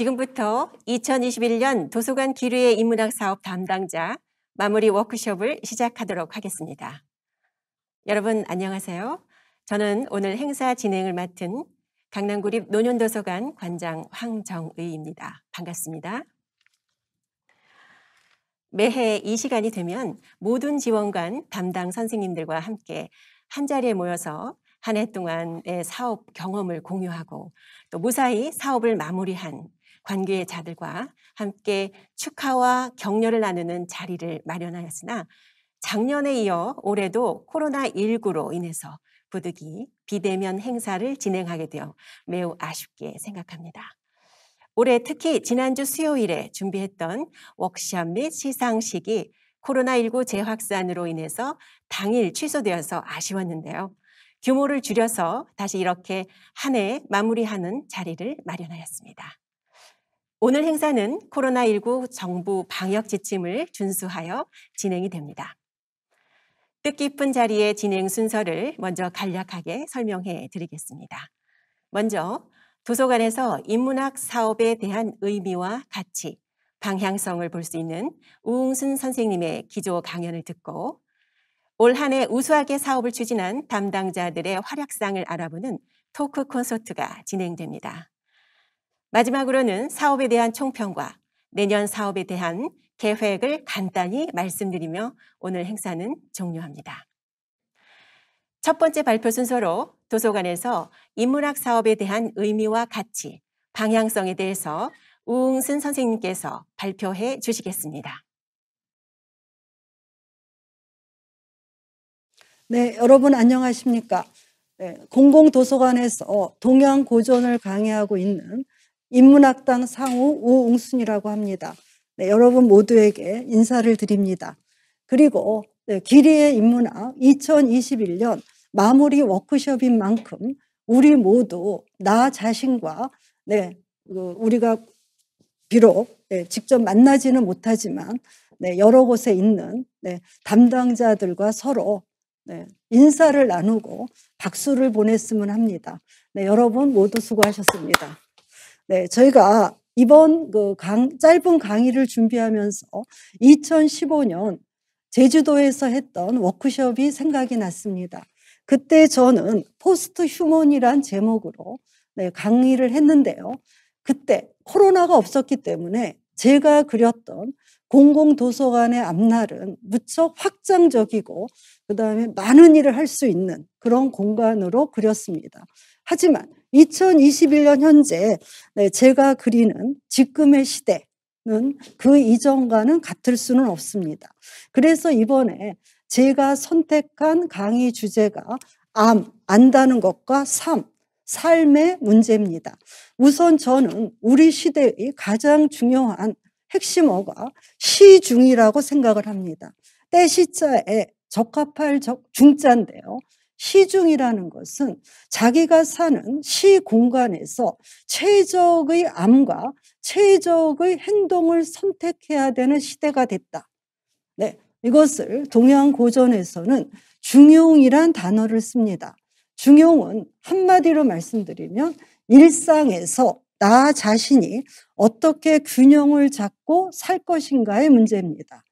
지금부터 2021년 도서관 기류의 인문학 사업 담당자 마무리 워크숍을 시작하도록 하겠습니다. 여러분 안녕하세요. 저는 오늘 행사 진행을 맡은 강남구립 노년도서관 관장 황정의입니다. 반갑습니다. 매해 이 시간이 되면 모든 지원관 담당 선생님들과 함께 한자리에 모여서 한 해 동안의 사업 경험을 공유하고 또 무사히 사업을 마무리한 관계의 자들과 함께 축하와 격려를 나누는 자리를 마련하였으나 작년에 이어 올해도 코로나19로 인해서 부득이 비대면 행사를 진행하게 되어 매우 아쉽게 생각합니다. 올해 특히 지난주 수요일에 준비했던 워크숍 및 시상식이 코로나19 재확산으로 인해서 당일 취소되어서 아쉬웠는데요. 규모를 줄여서 다시 이렇게 한 해 마무리하는 자리를 마련하였습니다. 오늘 행사는 코로나19 정부 방역 지침을 준수하여 진행이 됩니다. 뜻깊은 자리의 진행 순서를 먼저 간략하게 설명해 드리겠습니다. 먼저 도서관에서 인문학 사업에 대한 의미와 가치, 방향성을 볼 수 있는 우웅순 선생님의 기조 강연을 듣고 올한해 우수하게 사업을 추진한 담당자들의 활약상을 알아보는 토크 콘서트가 진행됩니다. 마지막으로는 사업에 대한 총평과 내년 사업에 대한 계획을 간단히 말씀드리며 오늘 행사는 종료합니다. 첫 번째 발표 순서로 도서관에서 인문학 사업에 대한 의미와 가치, 방향성에 대해서 우웅순 선생님께서 발표해 주시겠습니다. 네, 여러분 안녕하십니까? 네, 공공도서관에서 동양 고전을 강의하고 있는 인문학당 상우 우웅순이라고 합니다. 네, 여러분 모두에게 인사를 드립니다. 그리고 네, 길이의 인문학 2021년 마무리 워크숍인 만큼 우리 모두 나 자신과 네, 그 우리가 비록 네, 직접 만나지는 못하지만 네, 여러 곳에 있는 네, 담당자들과 서로 네, 인사를 나누고 박수를 보냈으면 합니다. 네, 여러분 모두 수고하셨습니다. 네, 저희가 이번 그 강, 짧은 강의를 준비하면서 2015년 제주도에서 했던 워크숍이 생각이 났습니다. 그때 저는 포스트 휴먼이란 제목으로 네, 강의를 했는데요. 그때 코로나가 없었기 때문에 제가 그렸던 공공도서관의 앞날은 무척 확장적이고 그다음에 많은 일을 할 수 있는 그런 공간으로 그렸습니다. 하지만 2021년 현재 네, 제가 그리는 지금의 시대는 그 이전과는 같을 수는 없습니다. 그래서 이번에 제가 선택한 강의 주제가 암, 안다는 것과 삶, 삶의 문제입니다. 우선 저는 우리 시대의 가장 중요한 핵심어가 시중이라고 생각을 합니다. 때시자에 적합할 중자인데요. 시중이라는 것은 자기가 사는 시 공간에서 최적의 암과 최적의 행동을 선택해야 되는 시대가 됐다. 네. 이것을 동양 고전에서는 중용이란 단어를 씁니다. 중용은 한마디로 말씀드리면 일상에서 나 자신이 어떻게 균형을 잡고 살 것인가의 문제입니다.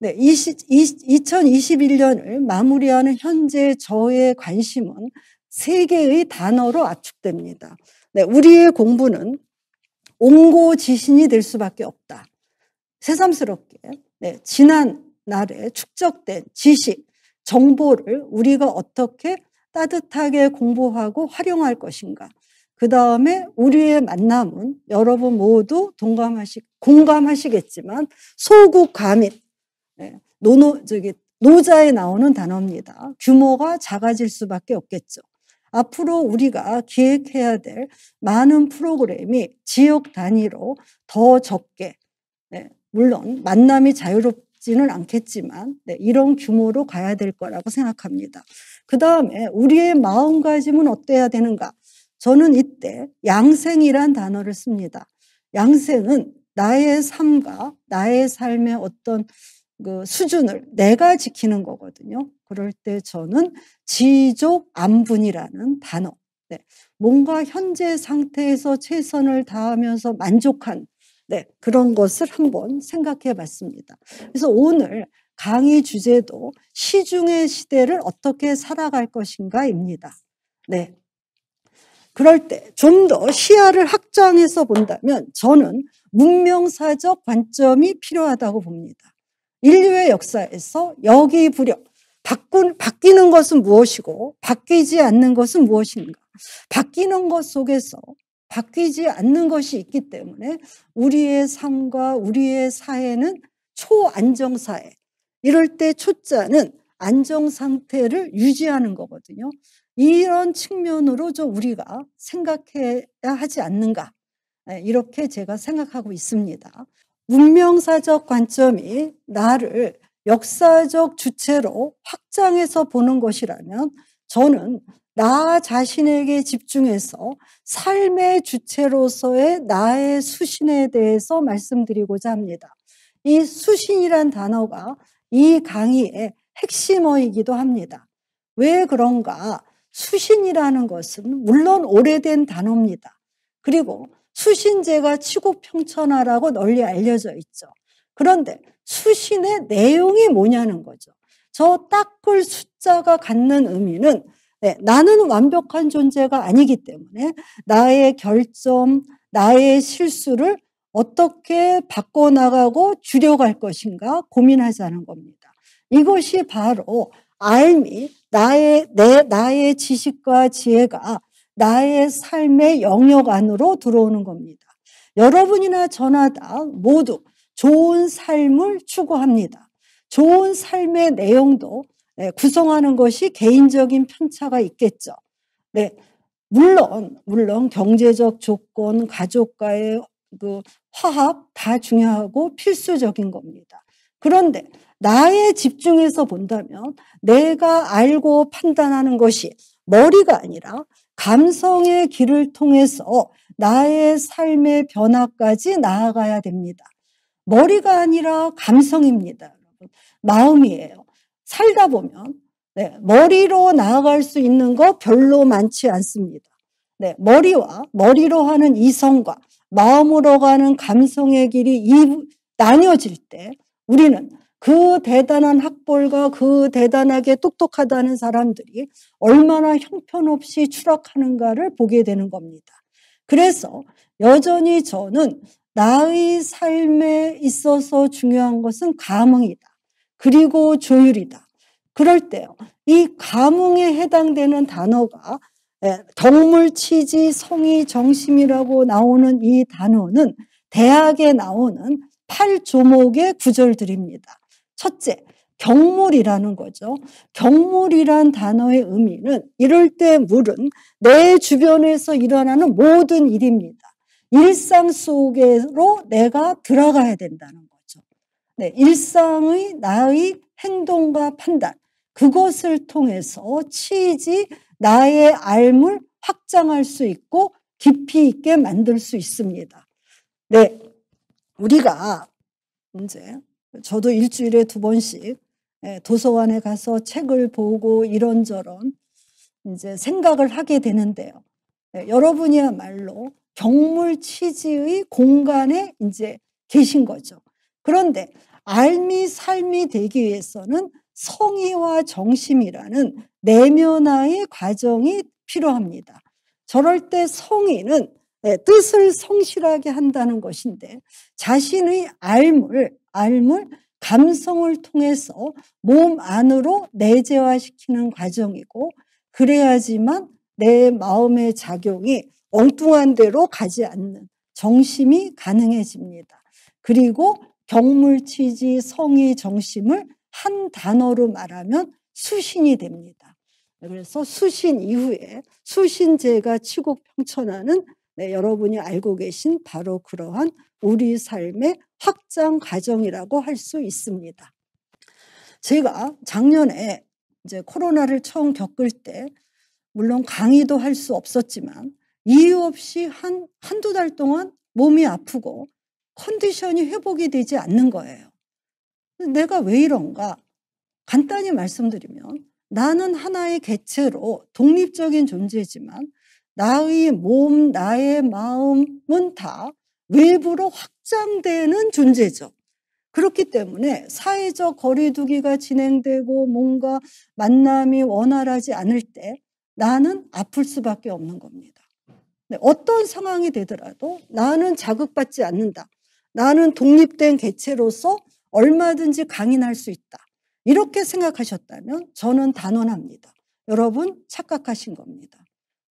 네, 20, 2021년을 마무리하는 현재 저의 관심은 세계의 단어로 압축됩니다. 네, 우리의 공부는 옹고지신이 될 수밖에 없다. 새삼스럽게 네, 지난 날에 축적된 지식, 정보를 우리가 어떻게 따뜻하게 공부하고 활용할 것인가. 그 다음에 우리의 만남은 여러분 모두 동감하시, 공감하시겠지만 소구과민, 네. 노노 저기 노자에 나오는 단어입니다. 규모가 작아질 수밖에 없겠죠. 앞으로 우리가 기획해야 될 많은 프로그램이 지역 단위로 더 적게 네, 물론 만남이 자유롭지는 않겠지만 네, 이런 규모로 가야 될 거라고 생각합니다. 그 다음에 우리의 마음가짐은 어때야 되는가? 저는 이때 양생이란 단어를 씁니다. 양생은 나의 삶과 나의 삶의 어떤 그 수준을 내가 지키는 거거든요. 그럴 때 저는 지족 안분이라는 단어. 네. 뭔가 현재 상태에서 최선을 다하면서 만족한 네, 그런 것을 한번 생각해 봤습니다. 그래서 오늘 강의 주제도 시중의 시대를 어떻게 살아갈 것인가입니다. 네. 그럴 때 좀 더 시야를 확장해서 본다면 저는 문명사적 관점이 필요하다고 봅니다. 인류의 역사에서 여기 부려 바꾼, 바뀌는 것은 무엇이고 바뀌지 않는 것은 무엇인가. 바뀌는 것 속에서 바뀌지 않는 것이 있기 때문에 우리의 삶과 우리의 사회는 초안정 사회. 이럴 때 초자는 안정 상태를 유지하는 거거든요. 이런 측면으로 좀 우리가 생각해야 하지 않는가. 예, 이렇게 제가 생각하고 있습니다. 문명사적 관점이 나를 역사적 주체로 확장해서 보는 것이라면 저는 나 자신에게 집중해서 삶의 주체로서의 나의 수신에 대해서 말씀드리고자 합니다. 이 수신이란 단어가 이 강의의 핵심어이기도 합니다. 왜 그런가? 수신이라는 것은 물론 오래된 단어입니다. 그리고 수신제가 치고평천하라고 널리 알려져 있죠. 그런데 수신의 내용이 뭐냐는 거죠. 저딱을 숫자가 갖는 의미는 네, 나는 완벽한 존재가 아니기 때문에 나의 결점, 나의 실수를 어떻게 바꿔나가고 줄여갈 것인가 고민하자는 겁니다. 이것이 바로 알미, 나의, 내, 나의 지식과 지혜가 나의 삶의 영역 안으로 들어오는 겁니다. 여러분이나 저나 다 모두 좋은 삶을 추구합니다. 좋은 삶의 내용도 네, 구성하는 것이 개인적인 편차가 있겠죠. 네. 물론, 물론 경제적 조건, 가족과의 그 화합 다 중요하고 필수적인 겁니다. 그런데 나의 집중해서 본다면 내가 알고 판단하는 것이 머리가 아니라 감성의 길을 통해서 나의 삶의 변화까지 나아가야 됩니다. 머리가 아니라 감성입니다. 마음이에요. 살다 보면 네, 머리로 나아갈 수 있는 거 별로 많지 않습니다. 네, 머리와 머리로 하는 이성과 마음으로 가는 감성의 길이 이, 나뉘어질 때 우리는 그 대단한 학벌과 그 대단하게 똑똑하다는 사람들이 얼마나 형편없이 추락하는가를 보게 되는 겁니다. 그래서 여전히 저는 나의 삶에 있어서 중요한 것은 감흥이다. 그리고 조율이다. 그럴 때요. 이 감흥에 해당되는 단어가 예, 덕물, 치지, 성의, 정심이라고 나오는 이 단어는 대학에 나오는 팔조목의 구절들입니다. 첫째, 경물이라는 거죠. 경물이란 단어의 의미는 이럴 때 물은 내 주변에서 일어나는 모든 일입니다. 일상 속으로 내가 들어가야 된다는 거죠. 네, 일상의 나의 행동과 판단, 그것을 통해서 치이지 나의 삶을 확장할 수 있고 깊이 있게 만들 수 있습니다. 네, 우리가 이제 저도 일주일에 두 번씩 예, 도서관에 가서 책을 보고 이런저런 이제 생각을 하게 되는데요. 예, 여러분이야말로 경물 취지의 공간에 이제 계신 거죠. 그런데 알미 삶이 되기 위해서는 성의와 정심이라는 내면화의 과정이 필요합니다. 저럴 때 성의는 예, 뜻을 성실하게 한다는 것인데 자신의 알물 알물, 감성을 통해서 몸 안으로 내재화시키는 과정이고 그래야지만 내 마음의 작용이 엉뚱한 대로 가지 않는 정심이 가능해집니다. 그리고 경물, 취지, 성의, 정심을 한 단어로 말하면 수신이 됩니다. 그래서 수신 이후에 수신제가 치고 평천하는 네, 여러분이 알고 계신 바로 그러한 우리 삶의 확장 과정이라고 할 수 있습니다. 제가 작년에 이제 코로나를 처음 겪을 때 물론 강의도 할 수 없었지만 이유 없이 한 한두 달 동안 몸이 아프고 컨디션이 회복이 되지 않는 거예요. 내가 왜 이런가? 간단히 말씀드리면 나는 하나의 개체로 독립적인 존재지만 나의 몸, 나의 마음은 다 외부로 확장되는 존재죠. 그렇기 때문에 사회적 거리두기가 진행되고 뭔가 만남이 원활하지 않을 때 나는 아플 수밖에 없는 겁니다. 네, 어떤 상황이 되더라도 나는 자극받지 않는다. 나는 독립된 개체로서 얼마든지 강인할 수 있다. 이렇게 생각하셨다면 저는 단언합니다. 여러분 착각하신 겁니다.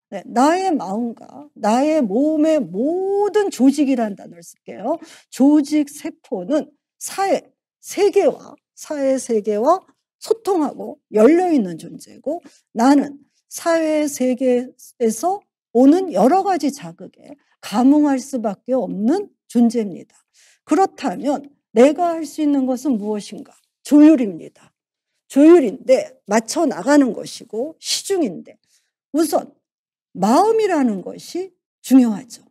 네, 나의 마음과 나의 몸의 모든 조직이란 단어를 쓸게요. 조직 세포는 사회 세계와 사회 세계와 소통하고 열려 있는 존재고 나는 사회 세계에서 오는 여러 가지 자극에 감응할 수밖에 없는 존재입니다. 그렇다면 내가 할 수 있는 것은 무엇인가? 조율입니다. 조율인데 맞춰 나가는 것이고 시중인데 우선 마음이라는 것이 중요하죠.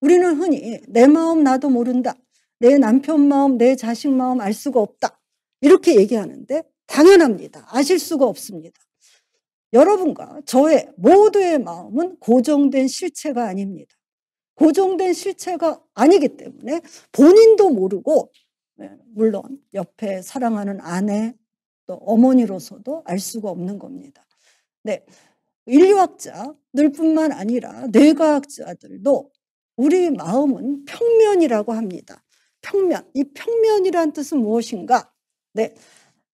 우리는 흔히 내 마음 나도 모른다. 내 남편 마음, 내 자식 마음 알 수가 없다. 이렇게 얘기하는데 당연합니다. 아실 수가 없습니다. 여러분과 저의 모두의 마음은 고정된 실체가 아닙니다. 고정된 실체가 아니기 때문에 본인도 모르고 네, 물론 옆에 사랑하는 아내 또 어머니로서도 알 수가 없는 겁니다. 네. 인류학자들뿐만 아니라 뇌과학자들도 우리 마음은 평면이라고 합니다. 평면. 이 평면이란 뜻은 무엇인가? 네.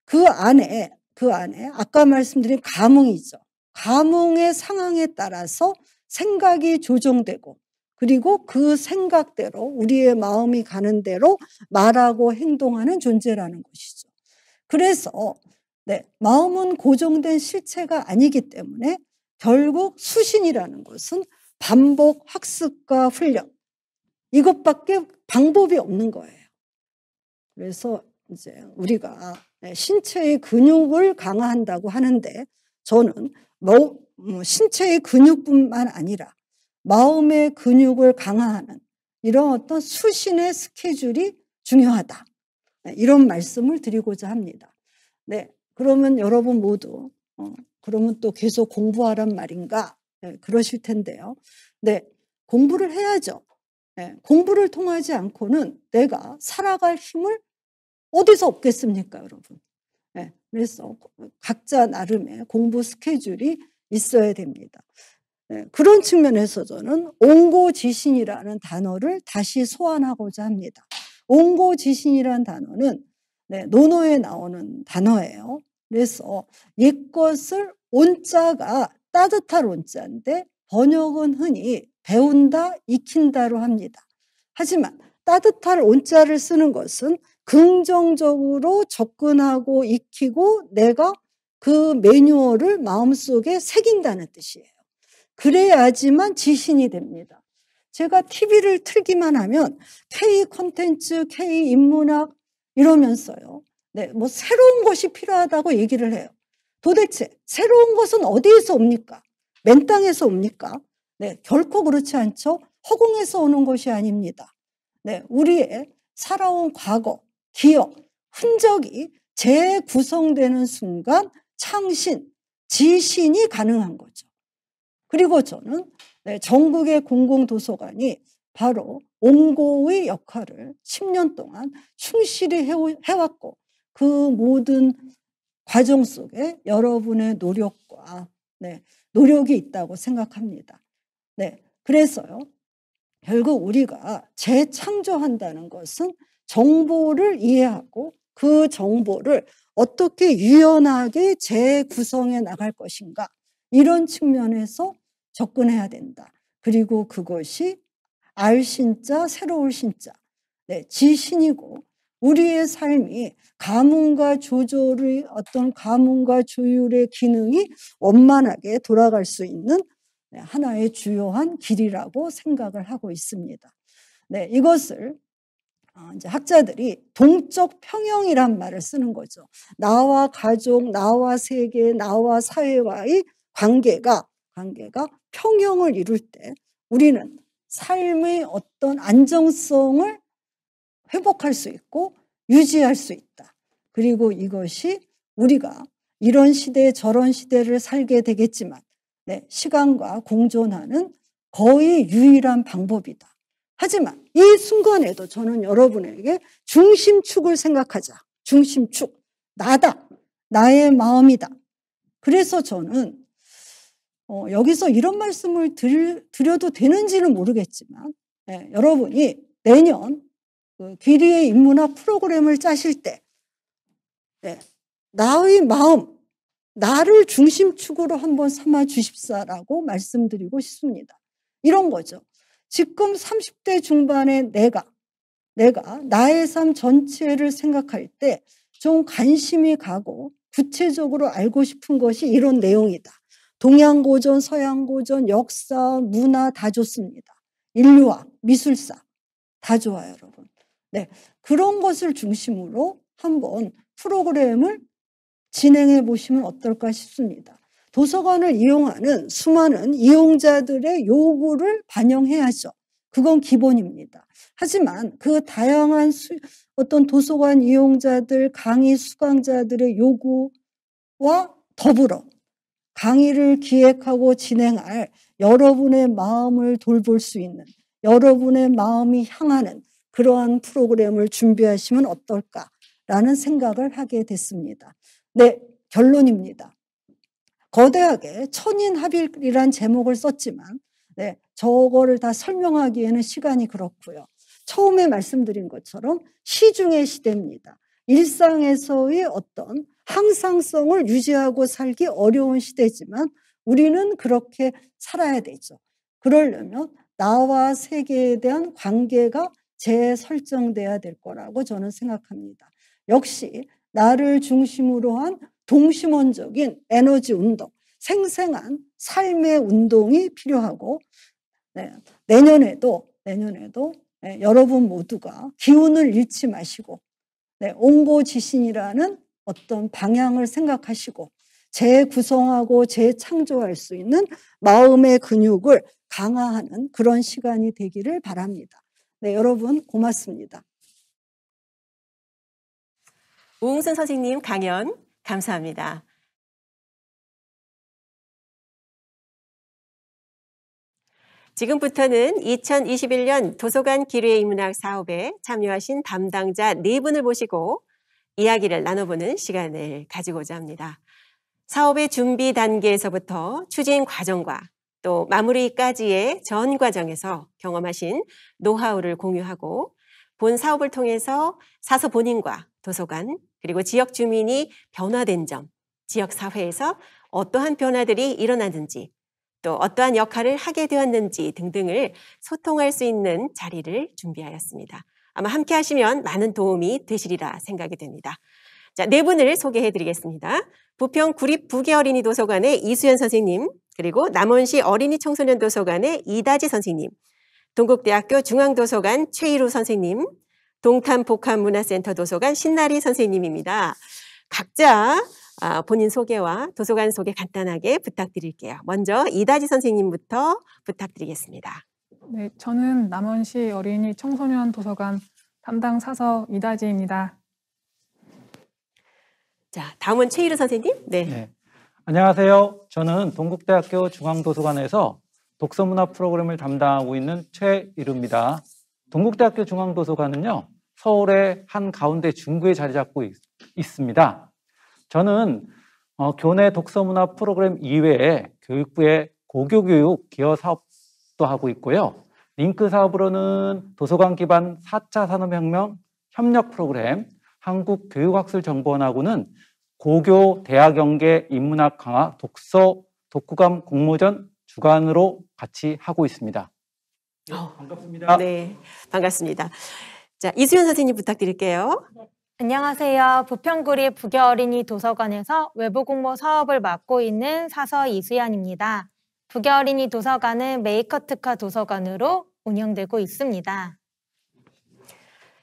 그 안에, 그 안에 아까 말씀드린 감흥이죠. 감흥의 상황에 따라서 생각이 조정되고 그리고 그 생각대로 우리의 마음이 가는 대로 말하고 행동하는 존재라는 것이죠. 그래서 네, 마음은 고정된 실체가 아니기 때문에 결국 수신이라는 것은 반복 학습과 훈련 이것밖에 방법이 없는 거예요. 그래서 이제 우리가 신체의 근육을 강화한다고 하는데 저는 뭐, 뭐 신체의 근육뿐만 아니라 마음의 근육을 강화하는 이런 어떤 수신의 스케줄이 중요하다. 이런 말씀을 드리고자 합니다. 네. 그러면 여러분 모두 어, 그러면 또 계속 공부하란 말인가? 네, 그러실 텐데요. 네, 공부를 해야죠. 네, 공부를 통하지 않고는 내가 살아갈 힘을 어디서 얻겠습니까, 여러분? 네, 그래서 각자 나름의 공부 스케줄이 있어야 됩니다. 네, 그런 측면에서 저는 옹고지신이라는 단어를 다시 소환하고자 합니다. 옹고지신이라는 단어는 네, 논어에 나오는 단어예요. 그래서 옛것을 온자가 따뜻한 온자인데 번역은 흔히 배운다, 익힌다로 합니다. 하지만 따뜻한 온자를 쓰는 것은 긍정적으로 접근하고 익히고 내가 그 매뉴얼을 마음속에 새긴다는 뜻이에요. 그래야지만 지신이 됩니다. 제가 TV를 틀기만 하면 K 콘텐츠, K 인문학 이러면서요. 네, 뭐 새로운 것이 필요하다고 얘기를 해요. 도대체 새로운 것은 어디에서 옵니까? 맨 땅에서 옵니까? 네, 결코 그렇지 않죠. 허공에서 오는 것이 아닙니다. 네, 우리의 살아온 과거, 기억, 흔적이 재구성되는 순간 창신, 지신이 가능한 거죠. 그리고 저는 네, 전국의 공공도서관이 바로 옹고의 역할을 10년 동안 충실히 해왔고 그 모든 과정 속에 여러분의 노력과 네, 노력이 있다고 생각합니다. 네, 그래서요. 결국 우리가 재창조한다는 것은 정보를 이해하고 그 정보를 어떻게 유연하게 재구성해 나갈 것인가 이런 측면에서 접근해야 된다. 그리고 그것이 알 신자, 새로울 신자, 네, 지신이고 우리의 삶이 가문과 조조의 어떤 가문과 조율의 기능이 원만하게 돌아갈 수 있는 네, 하나의 주요한 길이라고 생각을 하고 있습니다. 네, 이것을 어, 이제 학자들이 동적 평형이란 말을 쓰는 거죠. 나와 가족, 나와 세계, 나와 사회와의 관계가 관계가 평형을 이룰 때 우리는 삶의 어떤 안정성을 회복할 수 있고 유지할 수 있다. 그리고 이것이 우리가 이런 시대 저런 시대를 살게 되겠지만 네, 시간과 공존하는 거의 유일한 방법이다. 하지만 이 순간에도 저는 여러분에게 중심축을 생각하자. 중심축. 나다. 나의 마음이다. 그래서 저는 어, 여기서 이런 말씀을 드려도 되는지는 모르겠지만 예, 여러분이 내년 그 귀리의 인문학 프로그램을 짜실 때 네, 나의 마음, 나를 중심축으로 한번 삼아 주십사라고 말씀드리고 싶습니다. 이런 거죠. 지금 30대 중반의 내가, 내가 나의 삶 전체를 생각할 때 좀 관심이 가고 구체적으로 알고 싶은 것이 이런 내용이다. 동양고전, 서양고전, 역사, 문화 다 좋습니다. 인류학, 미술사 다 좋아요, 여러분. 네. 그런 것을 중심으로 한번 프로그램을 진행해 보시면 어떨까 싶습니다. 도서관을 이용하는 수많은 이용자들의 요구를 반영해야죠. 그건 기본입니다. 하지만 그 다양한 수, 어떤 도서관 이용자들, 강의 수강자들의 요구와 더불어 강의를 기획하고 진행할 여러분의 마음을 돌볼 수 있는 여러분의 마음이 향하는 그러한 프로그램을 준비하시면 어떨까라는 생각을 하게 됐습니다. 네, 결론입니다. 거대하게 천인합일이란 제목을 썼지만 네, 저거를 다 설명하기에는 시간이 그렇고요. 처음에 말씀드린 것처럼 시중의 시대입니다. 일상에서의 어떤 항상성을 유지하고 살기 어려운 시대지만 우리는 그렇게 살아야 되죠. 그러려면 나와 세계에 대한 관계가 재설정돼야 될 거라고 저는 생각합니다. 역시 나를 중심으로 한 동심원적인 에너지 운동, 생생한 삶의 운동이 필요하고 네, 내년에도 내년에도 네, 여러분 모두가 기운을 잃지 마시고 네, 온고지신이라는 어떤 방향을 생각하시고 재구성하고 재창조할 수 있는 마음의 근육을 강화하는 그런 시간이 되기를 바랍니다. 네, 여러분 고맙습니다. 우웅선 선생님 강연 감사합니다. 지금부터는 2021년 도서관 기류의 인문학 사업에 참여하신 담당자 네 분을 모시고 이야기를 나눠보는 시간을 가지고자 합니다. 사업의 준비 단계에서부터 추진 과정과 또 마무리까지의 전 과정에서 경험하신 노하우를 공유하고 본 사업을 통해서 사서 본인과 도서관 그리고 지역 주민이 변화된 점, 지역 사회에서 어떠한 변화들이 일어나는지 또 어떠한 역할을 하게 되었는지 등등을 소통할 수 있는 자리를 준비하였습니다. 아마 함께 하시면 많은 도움이 되시리라 생각이 됩니다. 자, 네 분을 소개해 드리겠습니다. 부평 구립 부계어린이 도서관의 이수연 선생님, 그리고 남원시 어린이 청소년 도서관의 이다지 선생님, 동국대학교 중앙도서관 최일우 선생님, 동탄복합문화센터 도서관 신나리 선생님입니다. 각자 아, 본인 소개와 도서관 소개 간단하게 부탁드릴게요. 먼저 이다지 선생님부터 부탁드리겠습니다. 네, 저는 남원시 어린이 청소년 도서관 담당 사서 이다지입니다. 자, 다음은 최일우 선생님. 네. 네. 안녕하세요. 저는 동국대학교 중앙도서관에서 독서문화 프로그램을 담당하고 있는 최이루입니다 동국대학교 중앙도서관은요, 서울의 한 가운데 중구에 자리 잡고 있, 습니다 저는 어, 교내 독서문화 프로그램 이외에 교육부의 고교교육 기여 사업도 하고 있고요. 링크 사업으로는 도서관 기반 4차 산업혁명 협력 프로그램 한국교육학술정보원하고는 고교 대학 연계 인문학 강화 독서 독후감 공모전 주관으로 같이 하고 있습니다. 네, 반갑습니다. 네, 반갑습니다. 자, 이수연 선생님 부탁드릴게요. 네. 안녕하세요. 부평구리 부겨어린이 도서관에서 외부 공모 사업을 맡고 있는 사서 이수연입니다. 부겨어린이 도서관은 메이커특화 도서관으로 운영되고 있습니다.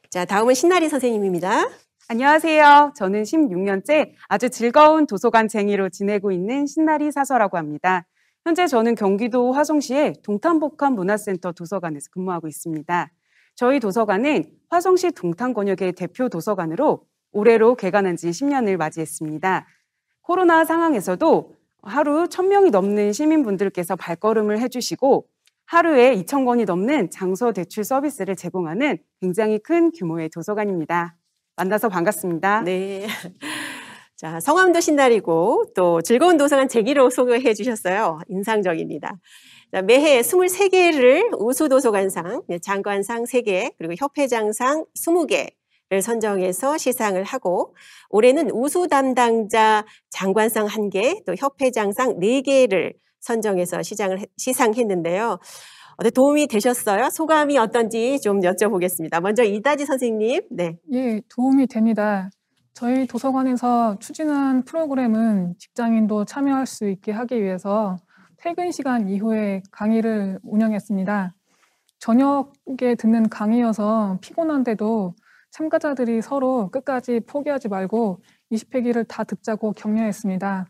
자, 다음은 신나리 선생님입니다. 안녕하세요. 저는 16년째 아주 즐거운 도서관쟁이로 지내고 있는 신나리 사서라고 합니다. 현재 저는 경기도 화성시의 동탄복합문화센터 도서관에서 근무하고 있습니다. 저희 도서관은 화성시 동탄권역의 대표 도서관으로 올해로 개관한 지 10년을 맞이했습니다. 코로나 상황에서도 하루 1000명이 넘는 시민분들께서 발걸음을 해주시고 하루에 2,000권이 넘는 장소 대출 서비스를 제공하는 굉장히 큰 규모의 도서관입니다. 만나서 반갑습니다. 네. 자, 성함도 신날이고 또 즐거운 도서관 제기로 소개해 주셨어요. 인상적입니다. 자, 매해 23개를 우수도서관상, 장관상 3개, 그리고 협회장상 20개를 선정해서 시상을 하고 올해는 우수 담당자 장관상 1개, 또 협회장상 4개를 선정해서 시장을 시상했는데요. 어때 네, 도움이 되셨어요? 소감이 어떤지 좀 여쭤보겠습니다. 먼저 이다지 선생님. 네. 예, 도움이 됩니다. 저희 도서관에서 추진한 프로그램은 직장인도 참여할 수 있게 하기 위해서 퇴근 시간 이후에 강의를 운영했습니다. 저녁에 듣는 강의여서 피곤한데도 참가자들이 서로 끝까지 포기하지 말고 20회기를 다 듣자고 격려했습니다.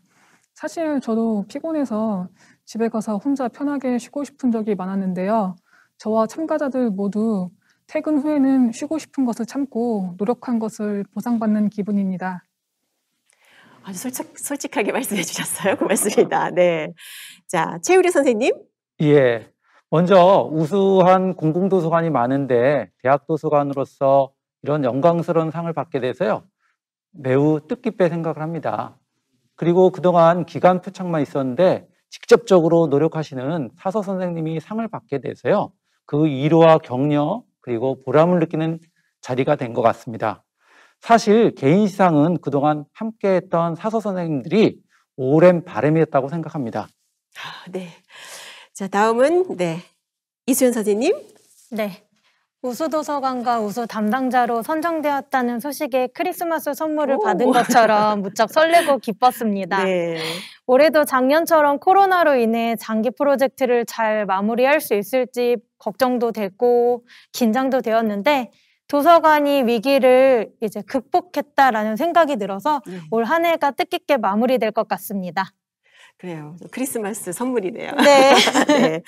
사실 저도 피곤해서 집에 가서 혼자 편하게 쉬고 싶은 적이 많았는데요. 저와 참가자들 모두 퇴근 후에는 쉬고 싶은 것을 참고 노력한 것을 보상받는 기분입니다. 아주 솔직, 솔직하게 말씀해 주셨어요. 고맙습니다. 네. 자, 최우리 선생님. 예. 먼저 우수한 공공도서관이 많은데 대학도서관으로서 이런 영광스러운 상을 받게 돼서요. 매우 뜻깊게 생각을 합니다. 그리고 그동안 기간 표창만 있었는데 직접적으로 노력하시는 사서 선생님이 상을 받게 돼서요. 그 위로와 격려 그리고 보람을 느끼는 자리가 된 것 같습니다. 사실 개인 시상은 그동안 함께했던 사서 선생님들이 오랜 바람이었다고 생각합니다. 아, 네. 자 다음은 네 이수연 선생님. 네. 우수 도서관과 우수 담당자로 선정되었다는 소식에 크리스마스 선물을 오. 받은 것처럼 무척 설레고 기뻤습니다. 네. 올해도 작년처럼 코로나로 인해 장기 프로젝트를 잘 마무리할 수 있을지 걱정도 되고 긴장도 되었는데 도서관이 위기를 이제 극복했다라는 생각이 들어서 네. 올한 해가 뜻깊게 마무리될 것 같습니다. 그래요. 크리스마스 선물이네요. 네. 네.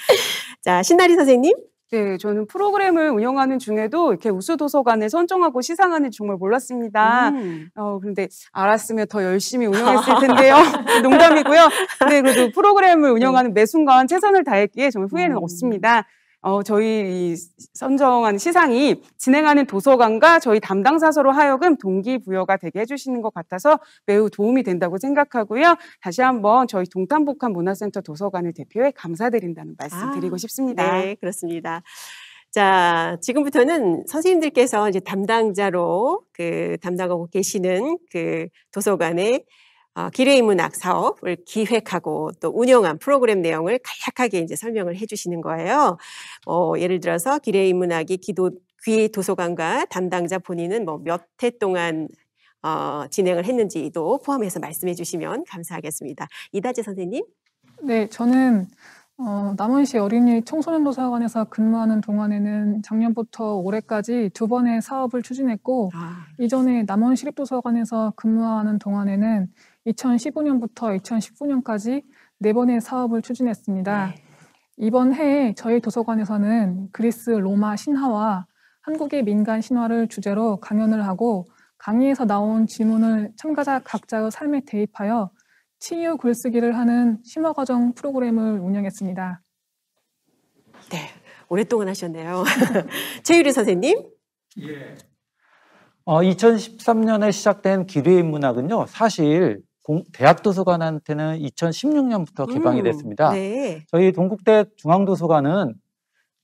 자, 신나리 선생님. 네, 저는 프로그램을 운영하는 중에도 이렇게 우수 도서관을 선정하고 시상하는 정말 몰랐습니다. 음. 어, 그런데 알았으면 더 열심히 운영했을 텐데요. 농담이고요. 네, 그래도 프로그램을 운영하는 네. 매 순간 최선을 다했기에 정말 후회는 음. 없습니다. 어, 저희 선정한 시상이 진행하는 도서관과 저희 담당 사서로 하여금 동기부여가 되게 해주시는 것 같아서 매우 도움이 된다고 생각하고요. 다시 한번 저희 동탄복합 문화센터 도서관을 대표해 감사드린다는 말씀 아, 드리고 싶습니다. 네, 그렇습니다. 자, 지금부터는 선생님들께서 이제 담당자로 그 담당하고 계시는 그 도서관의 어, 기레이 문학 사업을 기획하고 또 운영한 프로그램 내용을 간략하게 이제 설명을 해주시는 거예요. 어, 예를 들어서 기레이 문학이 기도 귀 도서관과 담당자 본인은 뭐몇해 동안 어, 진행을 했는지도 포함해서 말씀해 주시면 감사하겠습니다. 이다재 선생님. 네, 저는 어, 남원시 어린이 청소년 도서관에서 근무하는 동안에는 작년부터 올해까지 두 번의 사업을 추진했고 아. 이전에 남원 시립도서관에서 근무하는 동안에는 2015년부터 2019년까지 4번의 사업을 추진했습니다. 네. 이번 해에 저희 도서관에서는 그리스 로마 신화와 한국의 민간 신화를 주제로 강연을 하고 강의에서 나온 질문을 참가자 각자의 삶에 대입하여 치유 글쓰기를 하는 심화 과정 프로그램을 운영했습니다. 네, 오랫동안 하셨네요. 최유리 선생님. 예. 어, 2013년에 시작된 기뢰의 문학은요, 사실 대학도서관한테는 2016년부터 개방이 음, 됐습니다. 네. 저희 동국대 중앙도서관은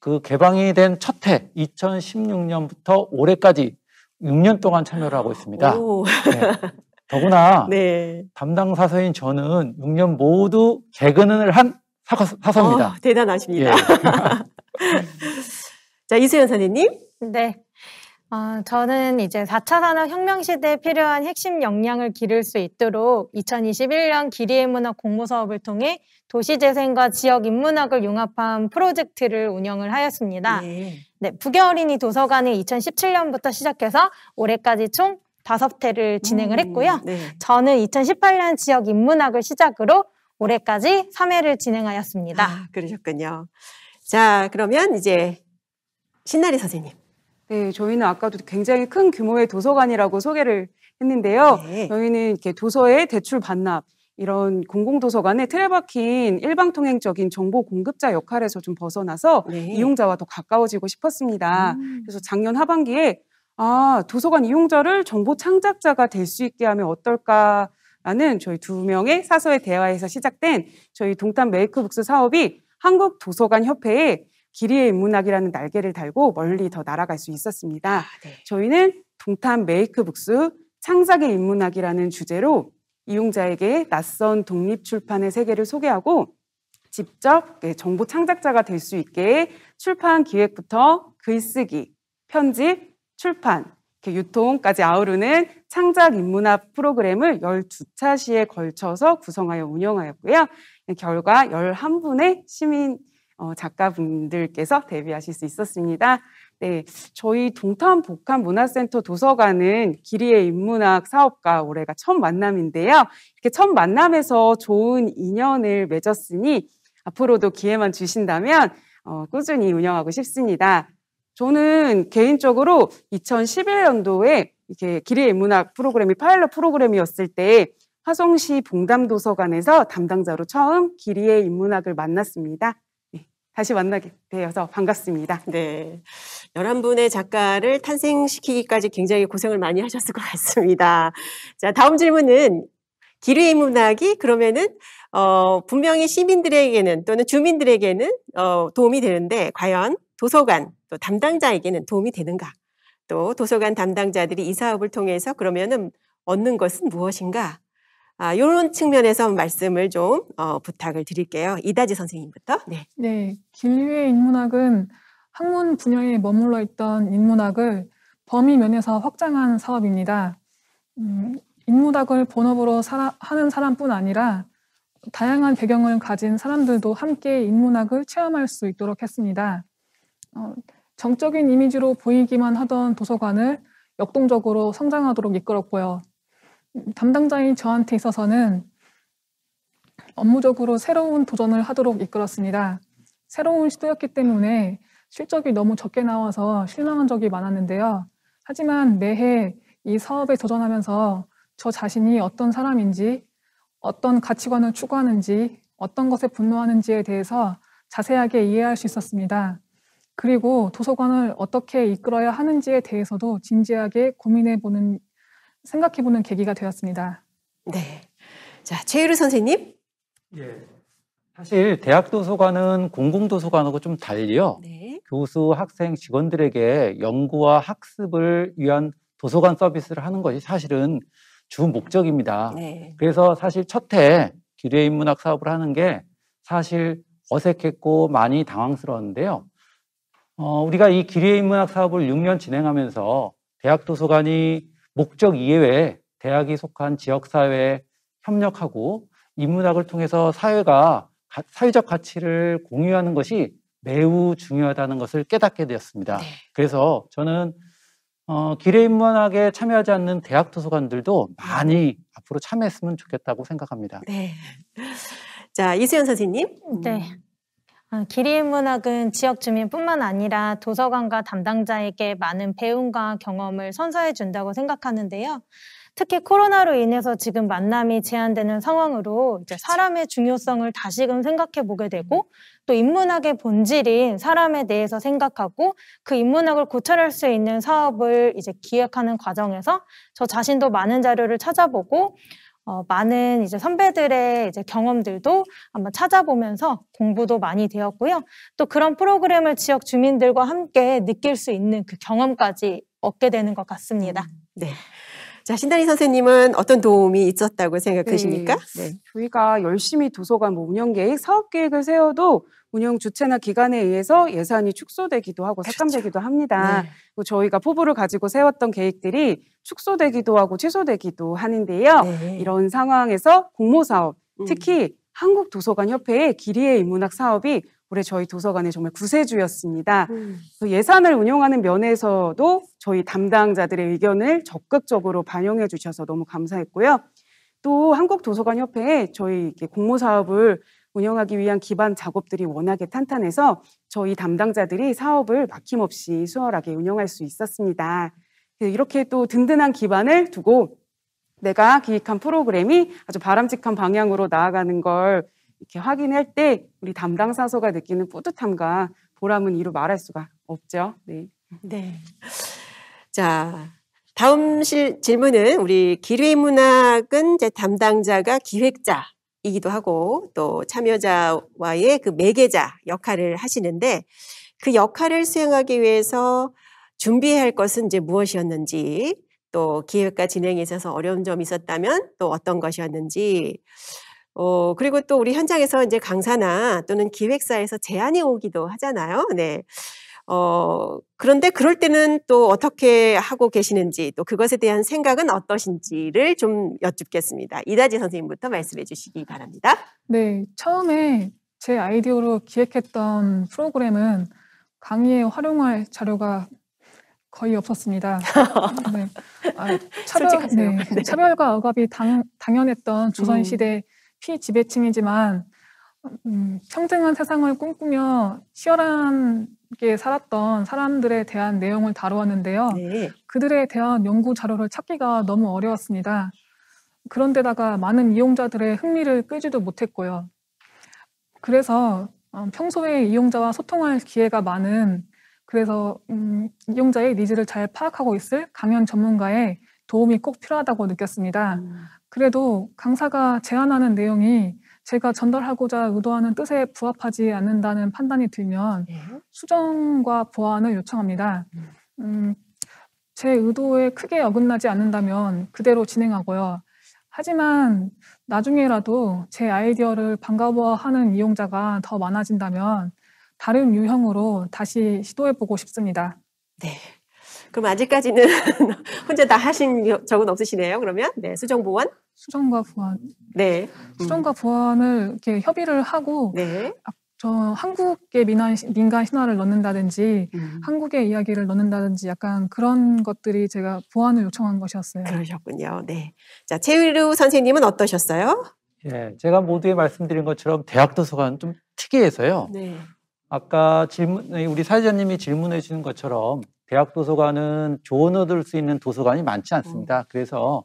그 개방이 된 첫해 2016년부터 올해까지 6년 동안 참여를 하고 있습니다. 네. 더구나 네. 담당 사서인 저는 6년 모두 개근을 한 사서, 사서입니다. 어, 대단하십니다. 예. 자 이수연 선생님. 네. 아, 저는 이제 4차 산업혁명 시대에 필요한 핵심 역량을 기를 수 있도록 2021년 기리의 문학 공모 사업을 통해 도시재생과 지역 인문학을 융합한 프로젝트를 운영을 하였습니다. 예. 네. 네, 북여어린이 도서관이 2017년부터 시작해서 올해까지 총5 회를 진행을 음, 했고요. 음, 네. 저는 2018년 지역 인문학을 시작으로 올해까지 3회를 진행하였습니다. 아, 그러셨군요. 자, 그러면 이제 신나리 선생님. 네, 저희는 아까도 굉장히 큰 규모의 도서관이라고 소개를 했는데요. 네. 저희는 이렇게 도서의 대출 반납, 이런 공공도서관의 틀에 박힌 일방통행적인 정보 공급자 역할에서 좀 벗어나서 네. 이용자와 더 가까워지고 싶었습니다. 음. 그래서 작년 하반기에 아, 도서관 이용자를 정보 창작자가 될 수 있게 하면 어떨까 라는 저희 두 명의 사서의 대화에서 시작된 저희 동탄 메이크북스 사업이 한국도서관협회에 길이의 인문학이라는 날개를 달고 멀리 더 날아갈 수 있었습니다. 아, 네. 저희는 동탄 메이크북스 창작의 인문학이라는 주제로 이용자에게 낯선 독립 출판의 세계를 소개하고 직접 예, 정보 창작자가 될 수 있게 출판 기획부터 글쓰기, 편집, 출판, 유통까지 아우르는 창작 인문학 프로그램을 12차시에 걸쳐서 구성하여 운영하였고요. 결과 11분의 시민 어, 작가분들께서 데뷔하실 수 있었습니다. 네, 저희 동탄 복합 문화센터 도서관은 길이의 인문학 사업과 올해가 첫 만남인데요. 이렇게 첫 만남에서 좋은 인연을 맺었으니 앞으로도 기회만 주신다면 어, 꾸준히 운영하고 싶습니다. 저는 개인적으로 2011년도에 이렇게 길이의 인문학 프로그램이 파일럿 프로그램이었을 때 화성시 봉담도서관에서 담당자로 처음 길이의 인문학을 만났습니다. 다시 만나게 되어서 반갑습니다. 네. 11분의 작가를 탄생시키기까지 굉장히 고생을 많이 하셨을 것 같습니다. 자, 다음 질문은 기류의 문학이 그러면은 어, 분명히 시민들에게는 또는 주민들에게는 어, 도움이 되는데 과연 도서관 또 담당자에게는 도움이 되는가? 또 도서관 담당자들이 이 사업을 통해서 그러면은 얻는 것은 무엇인가? 아, 이런 측면에서 말씀을 좀 어, 부탁을 드릴게요. 이다지 선생님부터. 네. 네. 길류의 인문학은 학문 분야에 머물러 있던 인문학을 범위 면에서 확장한 사업입니다. 음, 인문학을 본업으로 살아, 하는 사람뿐 아니라 다양한 배경을 가진 사람들도 함께 인문학을 체험할 수 있도록 했습니다. 어, 정적인 이미지로 보이기만 하던 도서관을 역동적으로 성장하도록 이끌었고요. 담당자인 저한테 있어서는 업무적으로 새로운 도전을 하도록 이끌었습니다. 새로운 시도였기 때문에 실적이 너무 적게 나와서 실망한 적이 많았는데요. 하지만 매해 이 사업에 도전하면서 저 자신이 어떤 사람인지, 어떤 가치관을 추구하는지, 어떤 것에 분노하는지에 대해서 자세하게 이해할 수 있었습니다. 그리고 도서관을 어떻게 이끌어야 하는지에 대해서도 진지하게 고민해 보는 생각해보는 계기가 되었습니다. 네. 자, 최유루 선생님. 예. 사실 대학 도서관은 공공 도서관하고 좀 달리요. 네. 교수, 학생, 직원들에게 연구와 학습을 위한 도서관 서비스를 하는 것이 사실은 주 목적입니다. 네. 그래서 사실 첫해 기뢰 인문학 사업을 하는 게 사실 어색했고 많이 당황스러웠는데요. 어, 우리가 이 기뢰 인문학 사업을 6년 진행하면서 대학 도서관이 목적 이외에 대학이 속한 지역사회에 협력하고 인문학을 통해서 사회가 사회적 가치를 공유하는 것이 매우 중요하다는 것을 깨닫게 되었습니다. 네. 그래서 저는 어, 기뢰 인문학에 참여하지 않는 대학 도서관들도 많이 앞으로 참여했으면 좋겠다고 생각합니다. 네. 자, 이수연 선생님. 네. 아, 기리인 문학은 지역 주민뿐만 아니라 도서관과 담당자에게 많은 배움과 경험을 선사해 준다고 생각하는데요. 특히 코로나로 인해서 지금 만남이 제한되는 상황으로 이제 그렇죠. 사람의 중요성을 다시금 생각해 보게 되고 또 인문학의 본질인 사람에 대해서 생각하고 그 인문학을 고찰할 수 있는 사업을 이제 기획하는 과정에서 저 자신도 많은 자료를 찾아보고 어, 많은 이제 선배들의 이제 경험들도 한번 찾아보면서 공부도 많이 되었고요. 또 그런 프로그램을 지역 주민들과 함께 느낄 수 있는 그 경험까지 얻게 되는 것 같습니다. 음, 네. 자, 신다리 선생님은 어떤 도움이 있었다고 생각하십니까? 네. 네. 저희가 열심히 도서관 뭐 운영 계획, 사업 계획을 세워도 운영 주체나 기관에 의해서 예산이 축소되기도 하고 삭감되기도 그렇죠. 합니다. 네. 뭐 저희가 포부를 가지고 세웠던 계획들이 축소되기도 하고 취소되기도 하는데요. 네. 이런 상황에서 공모사업, 음. 특히 한국도서관협회의 길이의 인문학 사업이 올해 저희 도서관의 정말 구세주였습니다. 음. 그 예산을 운영하는 면에서도 저희 담당자들의 의견을 적극적으로 반영해 주셔서 너무 감사했고요. 또 한국도서관협회에 저희 공모사업을 운영하기 위한 기반 작업들이 워낙에 탄탄해서 저희 담당자들이 사업을 막힘없이 수월하게 운영할 수 있었습니다. 그 이렇게 또 든든한 기반을 두고 내가 기획한 프로그램이 아주 바람직한 방향으로 나아가는 걸 이렇게 확인할 때 우리 담당 사서가 느끼는 뿌듯함과 보람은 이루 말할 수가 없죠. 네. 네. 자, 다음 질문은 우리 기뢰문학은 이제 담당자가 기획자, 이기도 하고 또 참여자와의 그 매개자 역할을 하시는데 그 역할을 수행하기 위해서 준비해야 할 것은 이제 무엇이었는지 또 기획과 진행에 있어서 어려운 점이 있었다면 또 어떤 것이었는지 어, 그리고 또 우리 현장에서 이제 강사나 또는 기획사에서 제안이 오기도 하잖아요. 네. 어, 그런데 그럴 때는 또 어떻게 하고 계시는지 또 그것에 대한 생각은 어떠신지를 좀 여쭙겠습니다. 이다지 선생님부터 말씀해 주시기 바랍니다. 네, 처음에 제 아이디어로 기획했던 프로그램은 강의에 활용할 자료가 거의 없었습니다. 네. 아, 차별, 네. 네. 차별과 억압이 당, 당연했던 조선시대 음. 피지배층이지만 음, 평등한 세상을 꿈꾸며 치열한 함께 살았던 사람들에 대한 내용을 다루었는데요. 네. 그들에 대한 연구 자료를 찾기가 너무 어려웠습니다. 그런데다가 많은 이용자들의 흥미를 끌지도 못했고요. 그래서 어, 평소에 이용자와 소통할 기회가 많은 그래서 음, 이용자의 니즈를 잘 파악하고 있을 강연 전문가의 도움이 꼭 필요하다고 느꼈습니다. 음. 그래도 강사가 제안하는 내용이 제가 전달하고자 의도하는 뜻에 부합하지 않는다는 판단이 들면 예. 수정과 보완을 요청합니다. 음. 음, 제 의도에 크게 어긋나지 않는다면 그대로 진행하고요. 하지만 나중에라도 제 아이디어를 반가워하는 이용자가 더 많아진다면 다른 유형으로 다시 시도해보고 싶습니다. 네. 그럼 아직까지는 혼자 다 하신 적은 없으시네요. 그러면 네, 수정 보완. 수정과 보완. 네. 수정과 보완을 이렇게 협의를 하고 네. 저 한국의 민간, 민간 신화를 넣는다든지 음. 한국의 이야기를 넣는다든지 약간 그런 것들이 제가 보완을 요청한 것이었어요. 그러셨군요. 네. 자 최일우 선생님은 어떠셨어요? 예, 제가 모두에 말씀드린 것처럼 대학 도서관 좀 특이해서요. 네. 아까 질문 우리 사회자님이 질문해 주신 것처럼 대학 도서관은 조언 얻을 수 있는 도서관이 많지 않습니다. 어. 그래서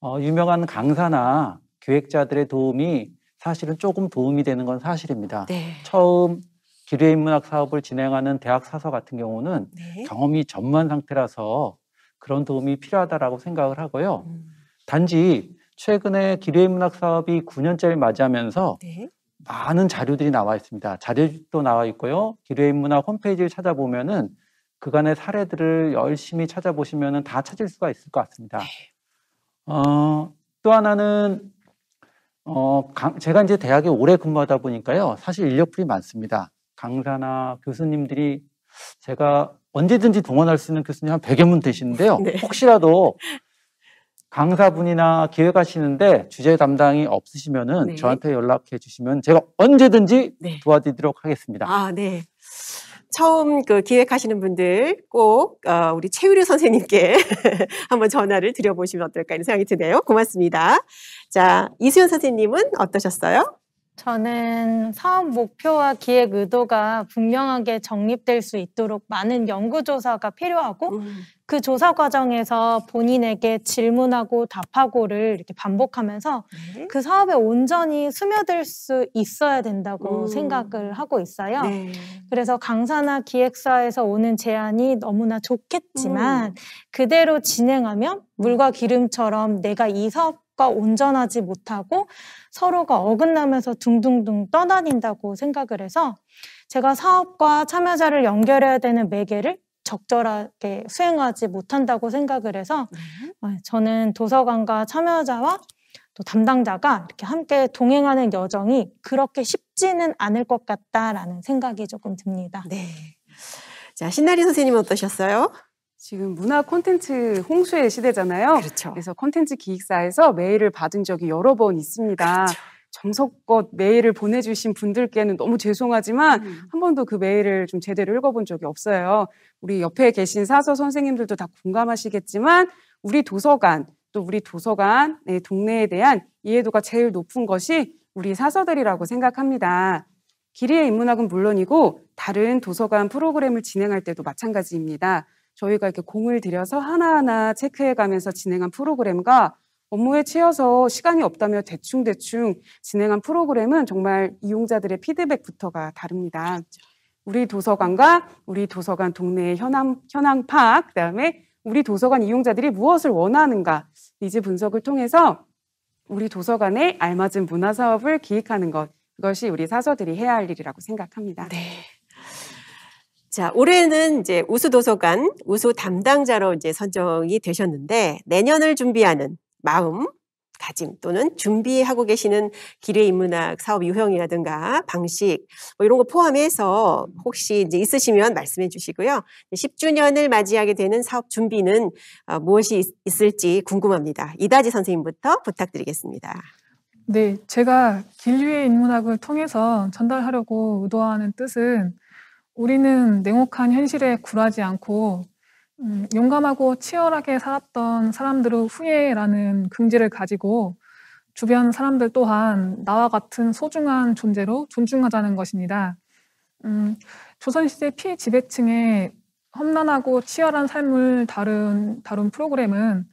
어, 유명한 강사나 기획자들의 도움이 사실은 조금 도움이 되는 건 사실입니다. 네. 처음 기뢰인문학 사업을 진행하는 대학 사서 같은 경우는 네. 경험이 전만 상태라서 그런 도움이 필요하다라고 생각을 하고요. 음. 단지 최근에 기뢰인문학 사업이 9년째를 맞이하면서 네. 많은 자료들이 나와 있습니다. 자료집도 나와 있고요. 기뢰인문학 홈페이지를 찾아보면은 그간의 사례들을 열심히 찾아보시면 다 찾을 수가 있을 것 같습니다. 네. 어, 또 하나는 어, 강, 제가 이제 대학에 오래 근무하다 보니까요. 사실 인력풀이 많습니다. 강사나 교수님들이 제가 언제든지 동원할 수 있는 교수님 한 100여 분 되시는데요. 네. 혹시라도 강사분이나 기획하시는데 주제 담당이 없으시면 네. 저한테 연락해 주시면 제가 언제든지 네. 도와드리도록 하겠습니다. 아, 네. 처음 그 기획하시는 분들 꼭 어, 우리 최유류 선생님께 한번 전화를 드려보시면 어떨까 이런 생각이 드네요. 고맙습니다. 자, 이수연 선생님은 어떠셨어요? 저는 사업 목표와 기획 의도가 분명하게 정립될 수 있도록 많은 연구조사가 필요하고 음. 그 조사 과정에서 본인에게 질문하고 답하고를 이렇게 반복하면서 네. 그 사업에 온전히 스며들 수 있어야 된다고 음. 생각을 하고 있어요. 네. 그래서 강사나 기획사에서 오는 제안이 너무나 좋겠지만 음. 그대로 진행하면 물과 기름처럼 내가 이 사업 과 온전하지 못하고 서로가 어긋나면서 둥둥둥 떠다닌다고 생각을 해서 제가 사업과 참여자를 연결해야 되는 매개를 적절하게 수행하지 못한다고 생각을 해서 네. 어, 저는 도서관과 참여자와 또 담당자가 이렇게 함께 동행하는 여정이 그렇게 쉽지는 않을 것 같다라는 생각이 조금 듭니다. 네. 자, 신나리 선생님 어떠셨어요? 지금 문화 콘텐츠 홍수의 시대잖아요. 그렇죠. 그래서 콘텐츠 기획사에서 메일을 받은 적이 여러 번 있습니다. 그렇죠. 정석껏 메일을 보내주신 분들께는 너무 죄송하지만 음. 한 번도 그 메일을 좀 제대로 읽어본 적이 없어요. 우리 옆에 계신 사서 선생님들도 다 공감하시겠지만 우리 도서관 또 우리 도서관의 동네에 대한 이해도가 제일 높은 것이 우리 사서들이라고 생각합니다. 길이의 인문학은 물론이고 다른 도서관 프로그램을 진행할 때도 마찬가지입니다. 저희가 이렇게 공을 들여서 하나하나 체크해가면서 진행한 프로그램과 업무에 채워서 시간이 없다며 대충대충 진행한 프로그램은 정말 이용자들의 피드백부터가 다릅니다. 그렇죠. 우리 도서관과 우리 도서관 동네의 현황, 현황 파악, 그 다음에 우리 도서관 이용자들이 무엇을 원하는가, 니즈 분석을 통해서 우리 도서관에 알맞은 문화 사업을 기획하는 것, 그것이 우리 사서들이 해야 할 일이라고 생각합니다. 네. 자, 올해는 이제 우수 도서관 우수 담당자로 이제 선정이 되셨는데 내년을 준비하는 마음 가짐 또는 준비하고 계시는 기뢰 인문학 사업 유형이라든가 방식 뭐 이런 거 포함해서 혹시 이제 있으시면 말씀해 주시고요. 10주년을 맞이하게 되는 사업 준비는 어, 무엇이 있을지 궁금합니다. 이다지 선생님부터 부탁드리겠습니다. 네, 제가 길류의 인문학을 통해서 전달하려고 의도하는 뜻은 우리는 냉혹한 현실에 굴하지 않고 음, 용감하고 치열하게 살았던 사람들의 후예라는 긍지를 가지고 주변 사람들 또한 나와 같은 소중한 존재로 존중하자는 것입니다. 음, 조선시대 피지배층의 험난하고 치열한 삶을 다룬, 다룬 프로그램은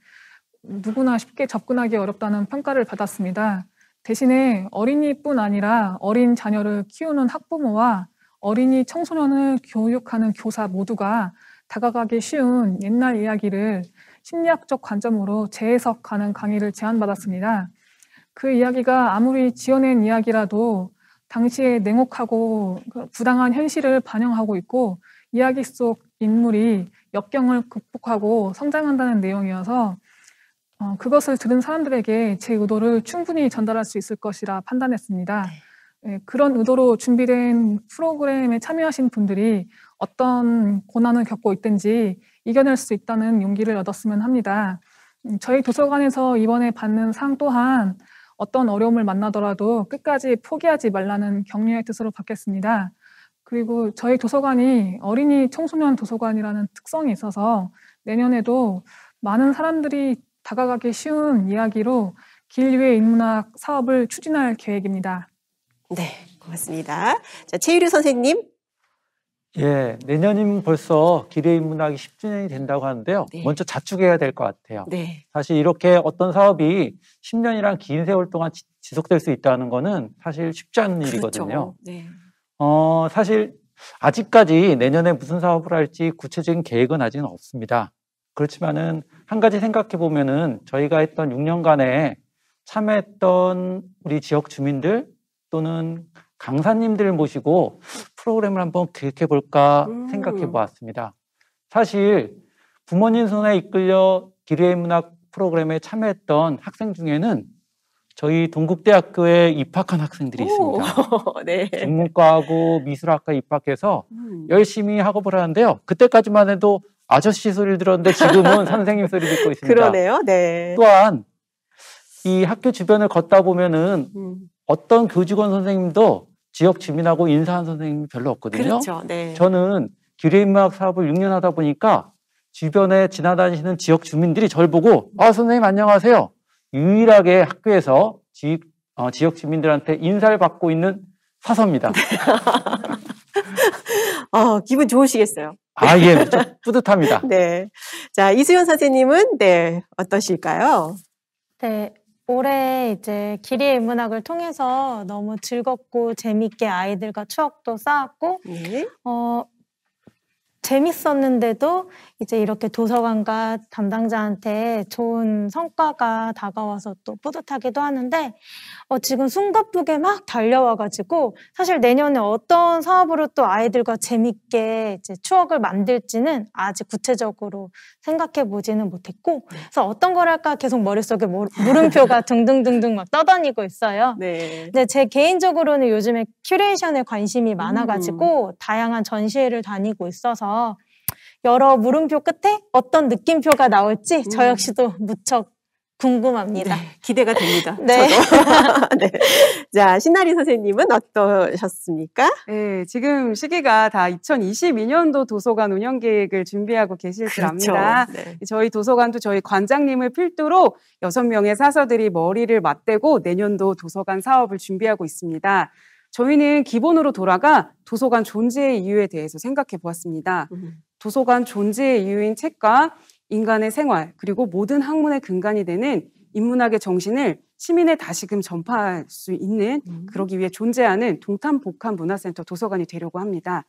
누구나 쉽게 접근하기 어렵다는 평가를 받았습니다. 대신에 어린이뿐 아니라 어린 자녀를 키우는 학부모와 어린이 청소년을 교육하는 교사 모두가 다가가기 쉬운 옛날 이야기를 심리학적 관점으로 재해석하는 강의를 제안받았습니다. 그 이야기가 아무리 지어낸 이야기라도 당시의 냉혹하고 부당한 현실을 반영하고 있고 이야기 속 인물이 역경을 극복하고 성장한다는 내용이어서 어, 그것을 들은 사람들에게 제 의도를 충분히 전달할 수 있을 것이라 판단했습니다. 네. 예, 그런 의도로 준비된 프로그램에 참여하신 분들이 어떤 고난을 겪고 있든지 이겨낼 수 있다는 용기를 얻었으면 합니다. 음, 저희 도서관에서 이번에 받는 상 또한 어떤 어려움을 만나더라도 끝까지 포기하지 말라는 격려의 뜻으로 받겠습니다. 그리고 저희 도서관이 어린이 청소년 도서관이라는 특성이 있어서 내년에도 많은 사람들이 다가가기 쉬운 이야기로 길 위의 인문학 사업을 추진할 계획입니다. 네, 고맙습니다. 자, 최유류 선생님. 예, 내년이면 벌써 기대 입문학이 10주년이 된다고 하는데요. 네. 먼저 자축해야 될 것 같아요. 네. 사실 이렇게 어떤 사업이 10년이란 긴 세월 동안 지, 속될수 있다는 거는 사실 쉽지 않은 그렇죠. 일이거든요. 네. 어, 사실 아직까지 내년에 무슨 사업을 할지 구체적인 계획은 아직은 없습니다. 그렇지만은 한 가지 생각해 보면은 저희가 했던 6년간에 참여했던 우리 지역 주민들 또는 강사님들 을 모시고 프로그램을 한번 계획해 볼까 음. 생각해 보았습니다. 사실 부모님 손에 이끌려 기뢰의 문학 프로그램에 참여했던 학생 중에는 저희 동국대학교에 입학한 학생들이 있습니다. 오, 네. 중문과하고 미술학과 입학해서 음. 열심히 학업을 하는데요. 그때까지만 해도 아저씨 소리를 들었는데 지금은 선생님 소리 듣고 있습니다. 그러네요. 네. 또한 이 학교 주변을 걷다 보면은 음. 어떤 교직원 선생님도 지역 주민하고 인사한 선생님이 별로 없거든요. 그렇죠. 네. 저는 기뢰인막 사업을 6년 하다 보니까 주변에 지나다니시는 지역 주민들이 절 보고 아 선생님 안녕하세요. 유일하게 학교에서 지, 어, 지역 주민들한테 인사를 받고 있는 사서입니다. 어, 기분 좋으시겠어요. 아, 예. 그렇죠. 뿌듯합니다. 네. 자, 이수연 선생님은, 네, 어떠실까요? 네, 올해 이제 길이 의 문학을 통해서 너무 즐겁고 재밌게 아이들과 추억도 쌓았고 네. 어, 재밌었는데도 이제 이렇게 도서관과 담당자한테 좋은 성과가 다가와서 또 뿌듯하기도 하는데 어, 지금 숨가쁘게 막 달려와가지고 사실 내년에 어떤 사업으로 또 아이들과 재밌게 이제 추억을 만들지는 아직 구체적으로 생각해 보지는 못했고 네. 그래서 어떤 걸 할까 계속 머릿속에 모, 물음표가 등등등등 막 떠다니고 있어요. 네. 근데 제 개인적으로는 요즘에 큐레이션에 관심이 많아가지고 음. 다양한 전시회를 다니고 있어서 여러 물음표 끝에 어떤 느낌표가 나올지 음. 저 역시도 무척 궁금합니다. 네, 기대가 됩니다. 네. 저도. 네. 자, 신나리 선생님은 어떠셨습니까? 네, 지금 시기가 다 2022년도 도서관 운영 계획을 준비하고 계실 줄 그렇죠. 압니다. 네. 저희 도서관도 저희 관장님을 필두로 6명의 사서들이 머리를 맞대고 내년도 도서관 사업을 준비하고 있습니다. 저희는 기본으로 돌아가 도서관 존재의 이유에 대해서 생각해 보았습니다. 음. 도서관 존재의 이유인 책과 인간의 생활 그리고 모든 학문의 근간이 되는 인문학의 정신을 시민에 다시금 전파할 수 있는 음. 그러기 위해 존재하는 동탄복합 문화센터 도서관이 되려고 합니다.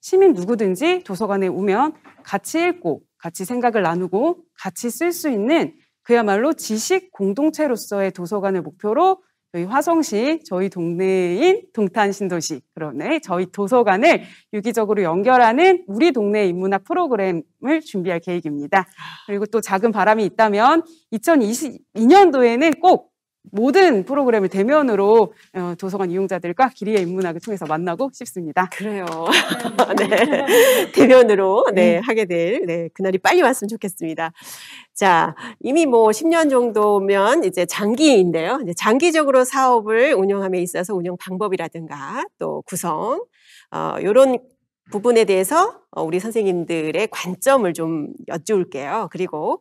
시민 누구든지 도서관에 오면 같이 읽고 같이 생각을 나누고 같이 쓸 수 있는 그야말로 지식 공동체로서의 도서관을 목표로 저희 화성시 저희 동네인 동탄신도시 그러네 저희 도서관을 유기적으로 연결하는 우리 동네 인문학 프로그램을 준비할 계획입니다. 그리고 또 작은 바람이 있다면 2022년도에는 꼭 모든 프로그램을 대면으로 도서관 어, 이용자들과 길이의 인문학을 통해서 만나고 싶습니다. 그래요. 네. 대면으로 네, 음. 하게 될 네, 그날이 빨리 왔으면 좋겠습니다. 자, 이미 뭐 10년 정도면 이제 장기인데요. 이제 장기적으로 사업을 운영함에 있어서 운영 방법이라든가 또 구성, 어, 요런 부분에 대해서 어, 우리 선생님들의 관점을 좀 여쭈을게요. 그리고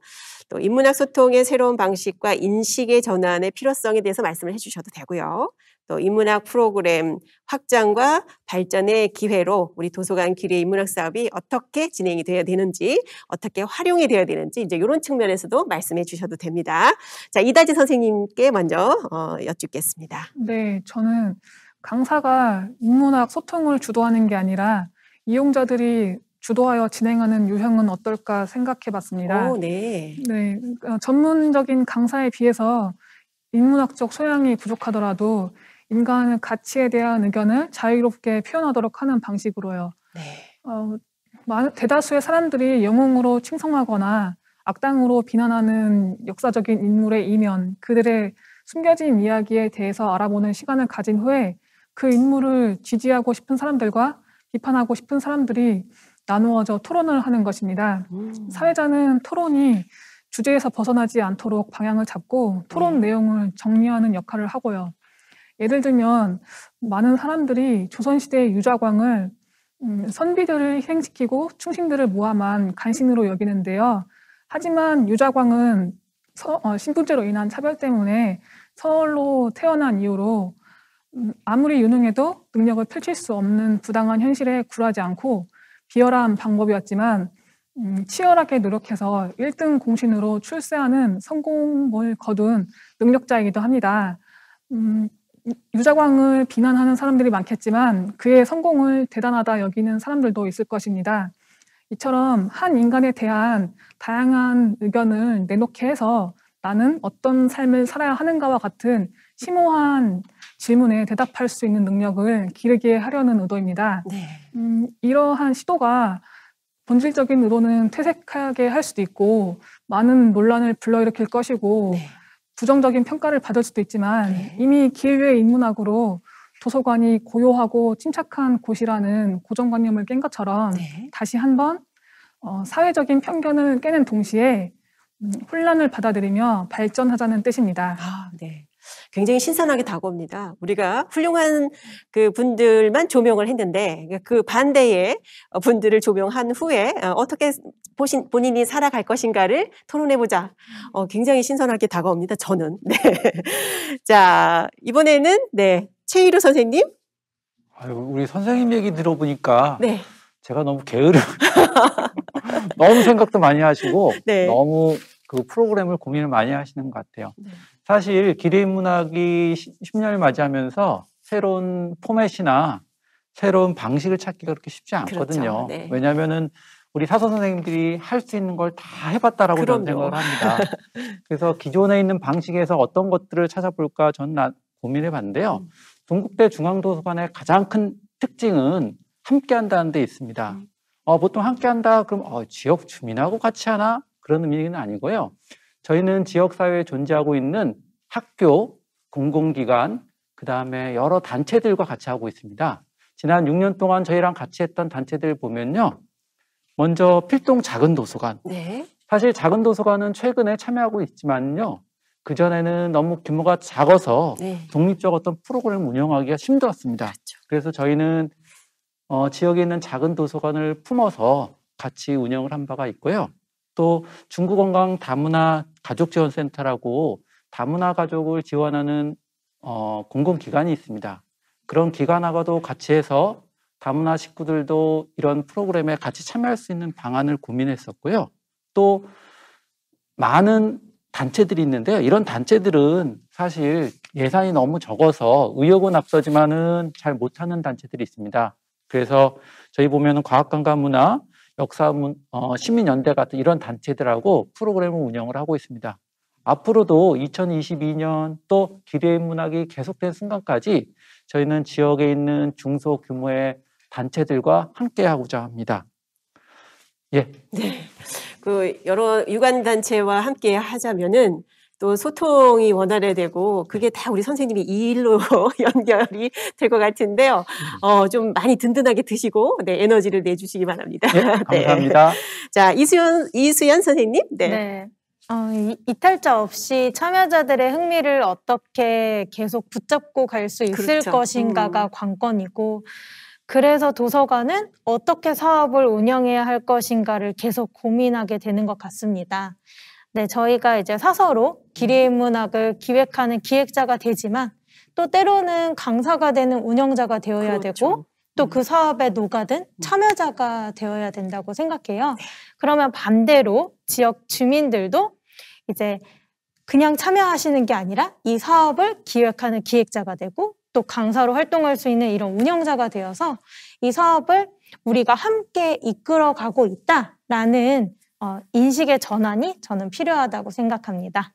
또 인문학 소통의 새로운 방식과 인식의 전환의 필요성에 대해서 말씀을 해주셔도 되고요. 또 인문학 프로그램 확장과 발전의 기회로 우리 도서관 길의 인문학 사업이 어떻게 진행이 되어야 되는지 어떻게 활용이 되어야 되는지 이제 이런 측면에서도 말씀해 주셔도 됩니다. 자 이다지 선생님께 먼저 어, 여쭙겠습니다. 네, 저는 강사가 인문학 소통을 주도하는 게 아니라 이용자들이 주도하여 진행하는 유형은 어떨까 생각해 봤습니다. 네. 네. 어, 전문적인 강사에 비해서 인문학적 소양이 부족하더라도 인간의 가치에 대한 의견을 자유롭게 표현하도록 하는 방식으로요. 네. 어, 대다수의 사람들이 영웅으로 칭송하거나 악당으로 비난하는 역사적인 인물의 이면, 그들의 숨겨진 이야기에 대해서 알아보는 시간을 가진 후에 그 인물을 지지하고 싶은 사람들과 비판하고 싶은 사람들이 나누어져 토론을 하는 것입니다. 음. 사회자는 토론이 주제에서 벗어나지 않도록 방향을 잡고 토론 네. 내용을 정리하는 역할을 하고요. 예를 들면 많은 사람들이 조선시대의 유자광을 음, 선비들을 희생시키고 충신들을 모함한 간신으로 여기는데요. 하지만 유자광은 서, 어, 신분제로 인한 차별 때문에 서울로 태어난 이후로 음, 아무리 유능해도 능력을 펼칠 수 없는 부당한 현실에 굴하지 않고 비열한 방법이었지만 음, 치열하게 노력해서 1등 공신으로 출세하는 성공을 거둔 능력자이기도 합니다. 음, 유자광을 비난하는 사람들이 많겠지만 그의 성공을 대단하다 여기는 사람들도 있을 것입니다. 이처럼 한 인간에 대한 다양한 의견을 내놓게 해서 나는 어떤 삶을 살아야 하는가와 같은 심오한 질문에 대답할 수 있는 능력을 기르게 하려는 의도입니다. 네. 음, 이러한 시도가 본질적인 의도는 퇴색하게 할 수도 있고 많은 논란을 불러일으킬 것이고 네. 부정적인 평가를 받을 수도 있지만 네. 이미 기회의 인문학으로 도서관이 고요하고 침착한 곳이라는 고정관념을 깬 것처럼 네. 다시 한번 어, 사회적인 편견을 깨는 동시에 음, 혼란을 받아들이며 발전하자는 뜻입니다. 아, 네. 굉장히 신선하게 다가옵니다. 우리가 훌륭한 그 분들만 조명을 했는데 그 반대의 어, 분들을 조명한 후에 어, 어떻게 보신, 본인이 살아갈 것인가를 토론해보자. 어, 굉장히 신선하게 다가옵니다. 저는. 네. 자, 이번에는 네. 최희루 선생님. 아유, 우리 선생님 얘기 들어보니까 네. 제가 너무 게으르 너무 생각도 많이 하시고 네. 너무 그 프로그램을 고민을 많이 하시는 것 같아요. 네. 사실 기대인 문학이 10년을 맞이하면서 새로운 포맷이나 새로운 방식을 찾기가 그렇게 쉽지 그렇죠. 않거든요. 그렇죠. 네. 왜냐하면은 우리 사서 선생님들이 할 수 있는 걸 다 해봤다라고 저는 생각을 합니다. 그래서 기존에 있는 방식에서 어떤 것들을 찾아볼까 저는 고민해봤는데요. 음. 동국대 중앙도서관의 가장 큰 특징은 함께한다는 데 있습니다. 음. 어, 보통 함께한다 그럼 어, 지역 주민하고 같이 하나 그런 의미는 아니고요. 저희는 지역사회에 존재하고 있는 학교, 공공기관, 그 다음에 여러 단체들과 같이 하고 있습니다. 지난 6년 동안 저희랑 같이 했던 단체들 보면요. 먼저 필동 작은 도서관. 네. 사실 작은 도서관은 최근에 참여하고 있지만요. 그전에는 너무 규모가 작아서 네. 독립적 어떤 프로그램 운영하기가 힘들었습니다. 그렇죠. 그래서 저희는 어, 지역에 있는 작은 도서관을 품어서 같이 운영을 한 바가 있고요. 또중국건강 다문화 가족지원센터라고 다문화 가족을 지원하는 어, 공공기관이 있습니다. 그런 기관하고도 같이 해서 다문화 식구들도 이런 프로그램에 같이 참여할 수 있는 방안을 고민했었고요. 또 많은 단체들이 있는데요. 이런 단체들은 사실 예산이 너무 적어서 의욕은 앞서지만은 잘 못하는 단체들이 있습니다. 그래서 저희 보면은 과학관광 문화, 역사문, 어, 시민연대 같은 이런 단체들하고 프로그램을 운영을 하고 있습니다. 앞으로도 2022년 또 기대의 문학이 계속된 순간까지 저희는 지역에 있는 중소 규모의 단체들과 함께 하고자 합니다. 예. 네. 그 여러 유관 단체와 함께 하자면은 또 소통이 원활해야 되고 그게 다 우리 선생님이 이 일로 연결이 될 것 같은데요. 음. 어, 좀 많이 든든하게 드시고 네, 에너지를 내주시기 바랍니다. 예, 네, 감사합니다. 네. 자 이수연 이수연 선생님. 네. 네. 어, 이, 이탈자 없이 참여자들의 흥미를 어떻게 계속 붙잡고 갈 수 있을 그렇죠. 것인가가 음. 관건이고 그래서 도서관은 어떻게 사업을 운영해야 할 것인가를 계속 고민하게 되는 것 같습니다. 네, 저희가 이제 사서로 기리문학을 기획하는 기획자가 되지만 또 때로는 강사가 되는 운영자가 되어야 그렇죠. 되고 또그 음. 사업에 녹아든 음. 참여자가 되어야 된다고 생각해요. 그러면 반대로 지역 주민들도 이제 그냥 참여하시는 게 아니라 이 사업을 기획하는 기획자가 되고 또 강사로 활동할 수 있는 이런 운영자가 되어서 이 사업을 우리가 함께 이끌어가고 있다라는 어, 인식의 전환이 저는 필요하다고 생각합니다.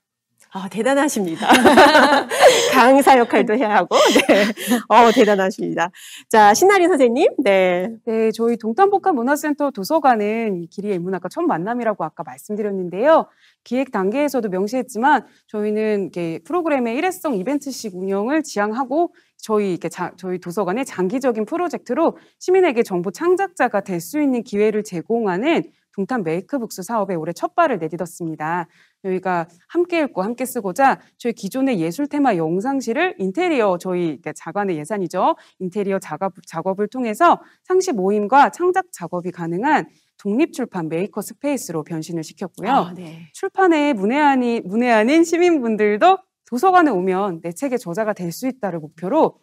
아, 대단하십니다. 강사 역할도 해야 하고, 네. 어, 대단하십니다. 자, 신나리 선생님, 네. 네, 저희 동탄복합 문화센터 도서관은 길이의 문학과 첫 만남이라고 아까 말씀드렸는데요. 기획 단계에서도 명시했지만 저희는 이렇게 프로그램의 일회성 이벤트식 운영을 지향하고 저희 이렇게 자, 저희 도서관의 장기적인 프로젝트로 시민에게 정보 창작자가 될 수 있는 기회를 제공하는 동탄 메이크북스 사업에 올해 첫 발을 내딛었습니다. 저희가 함께 읽고 함께 쓰고자 저희 기존의 예술 테마 영상실을 인테리어 저희 자관의 예산이죠. 인테리어 작업, 작업을 통해서 상시 모임과 창작 작업이 가능한 독립출판 메이커 스페이스로 변신을 시켰고요. 아, 네. 출판에 문외한이, 문외한인 시민분들도 도서관에 오면 내 책의 저자가 될 수 있다를 목표로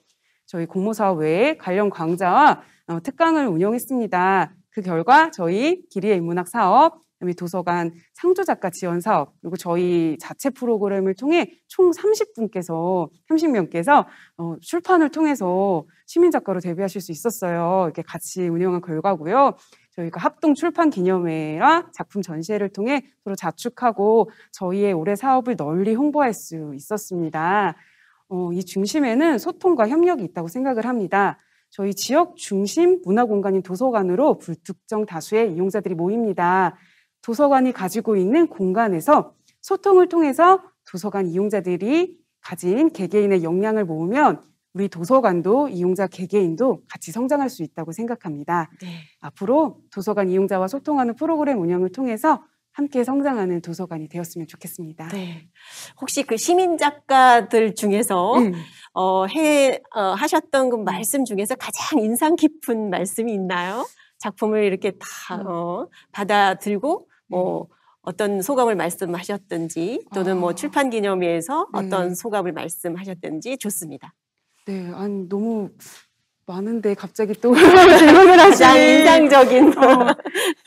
저희 공모사업 외에 관련 강좌와 어, 특강을 운영했습니다. 그 결과 저희 길이의 인문학 사업, 그다음에 도서관 상조작가 지원 사업, 그리고 저희 자체 프로그램을 통해 총 30분께서 30명께서 어, 출판을 통해서 시민 작가로 데뷔하실 수 있었어요. 이렇게 같이 운영한 결과고요. 저희가 합동 출판 기념회와 작품 전시회를 통해 서로 자축하고 저희의 올해 사업을 널리 홍보할 수 있었습니다. 어, 이 중심에는 소통과 협력이 있다고 생각을 합니다. 저희 지역 중심 문화 공간인 도서관으로 불특정 다수의 이용자들이 모입니다. 도서관이 가지고 있는 공간에서 소통을 통해서 도서관 이용자들이 가진 개개인의 역량을 모으면 우리 도서관도 이용자 개개인도 같이 성장할 수 있다고 생각합니다. 네. 앞으로 도서관 이용자와 소통하는 프로그램 운영을 통해서 함께 성장하는 도서관이 되었으면 좋겠습니다. 네. 혹시 그 시민 작가들 중에서 음. 어, 해 어, 하셨던 그 말씀 중에서 가장 인상 깊은 말씀이 있나요? 작품을 이렇게 다 음. 어, 받아들고 뭐 음. 어떤 소감을 말씀하셨든지 또는 뭐 아. 뭐 출판 기념회에서 네. 어떤 소감을 말씀하셨든지 좋습니다. 네, 아니, 너무 많은데 갑자기 또 질문을 하시는 인상적인 어,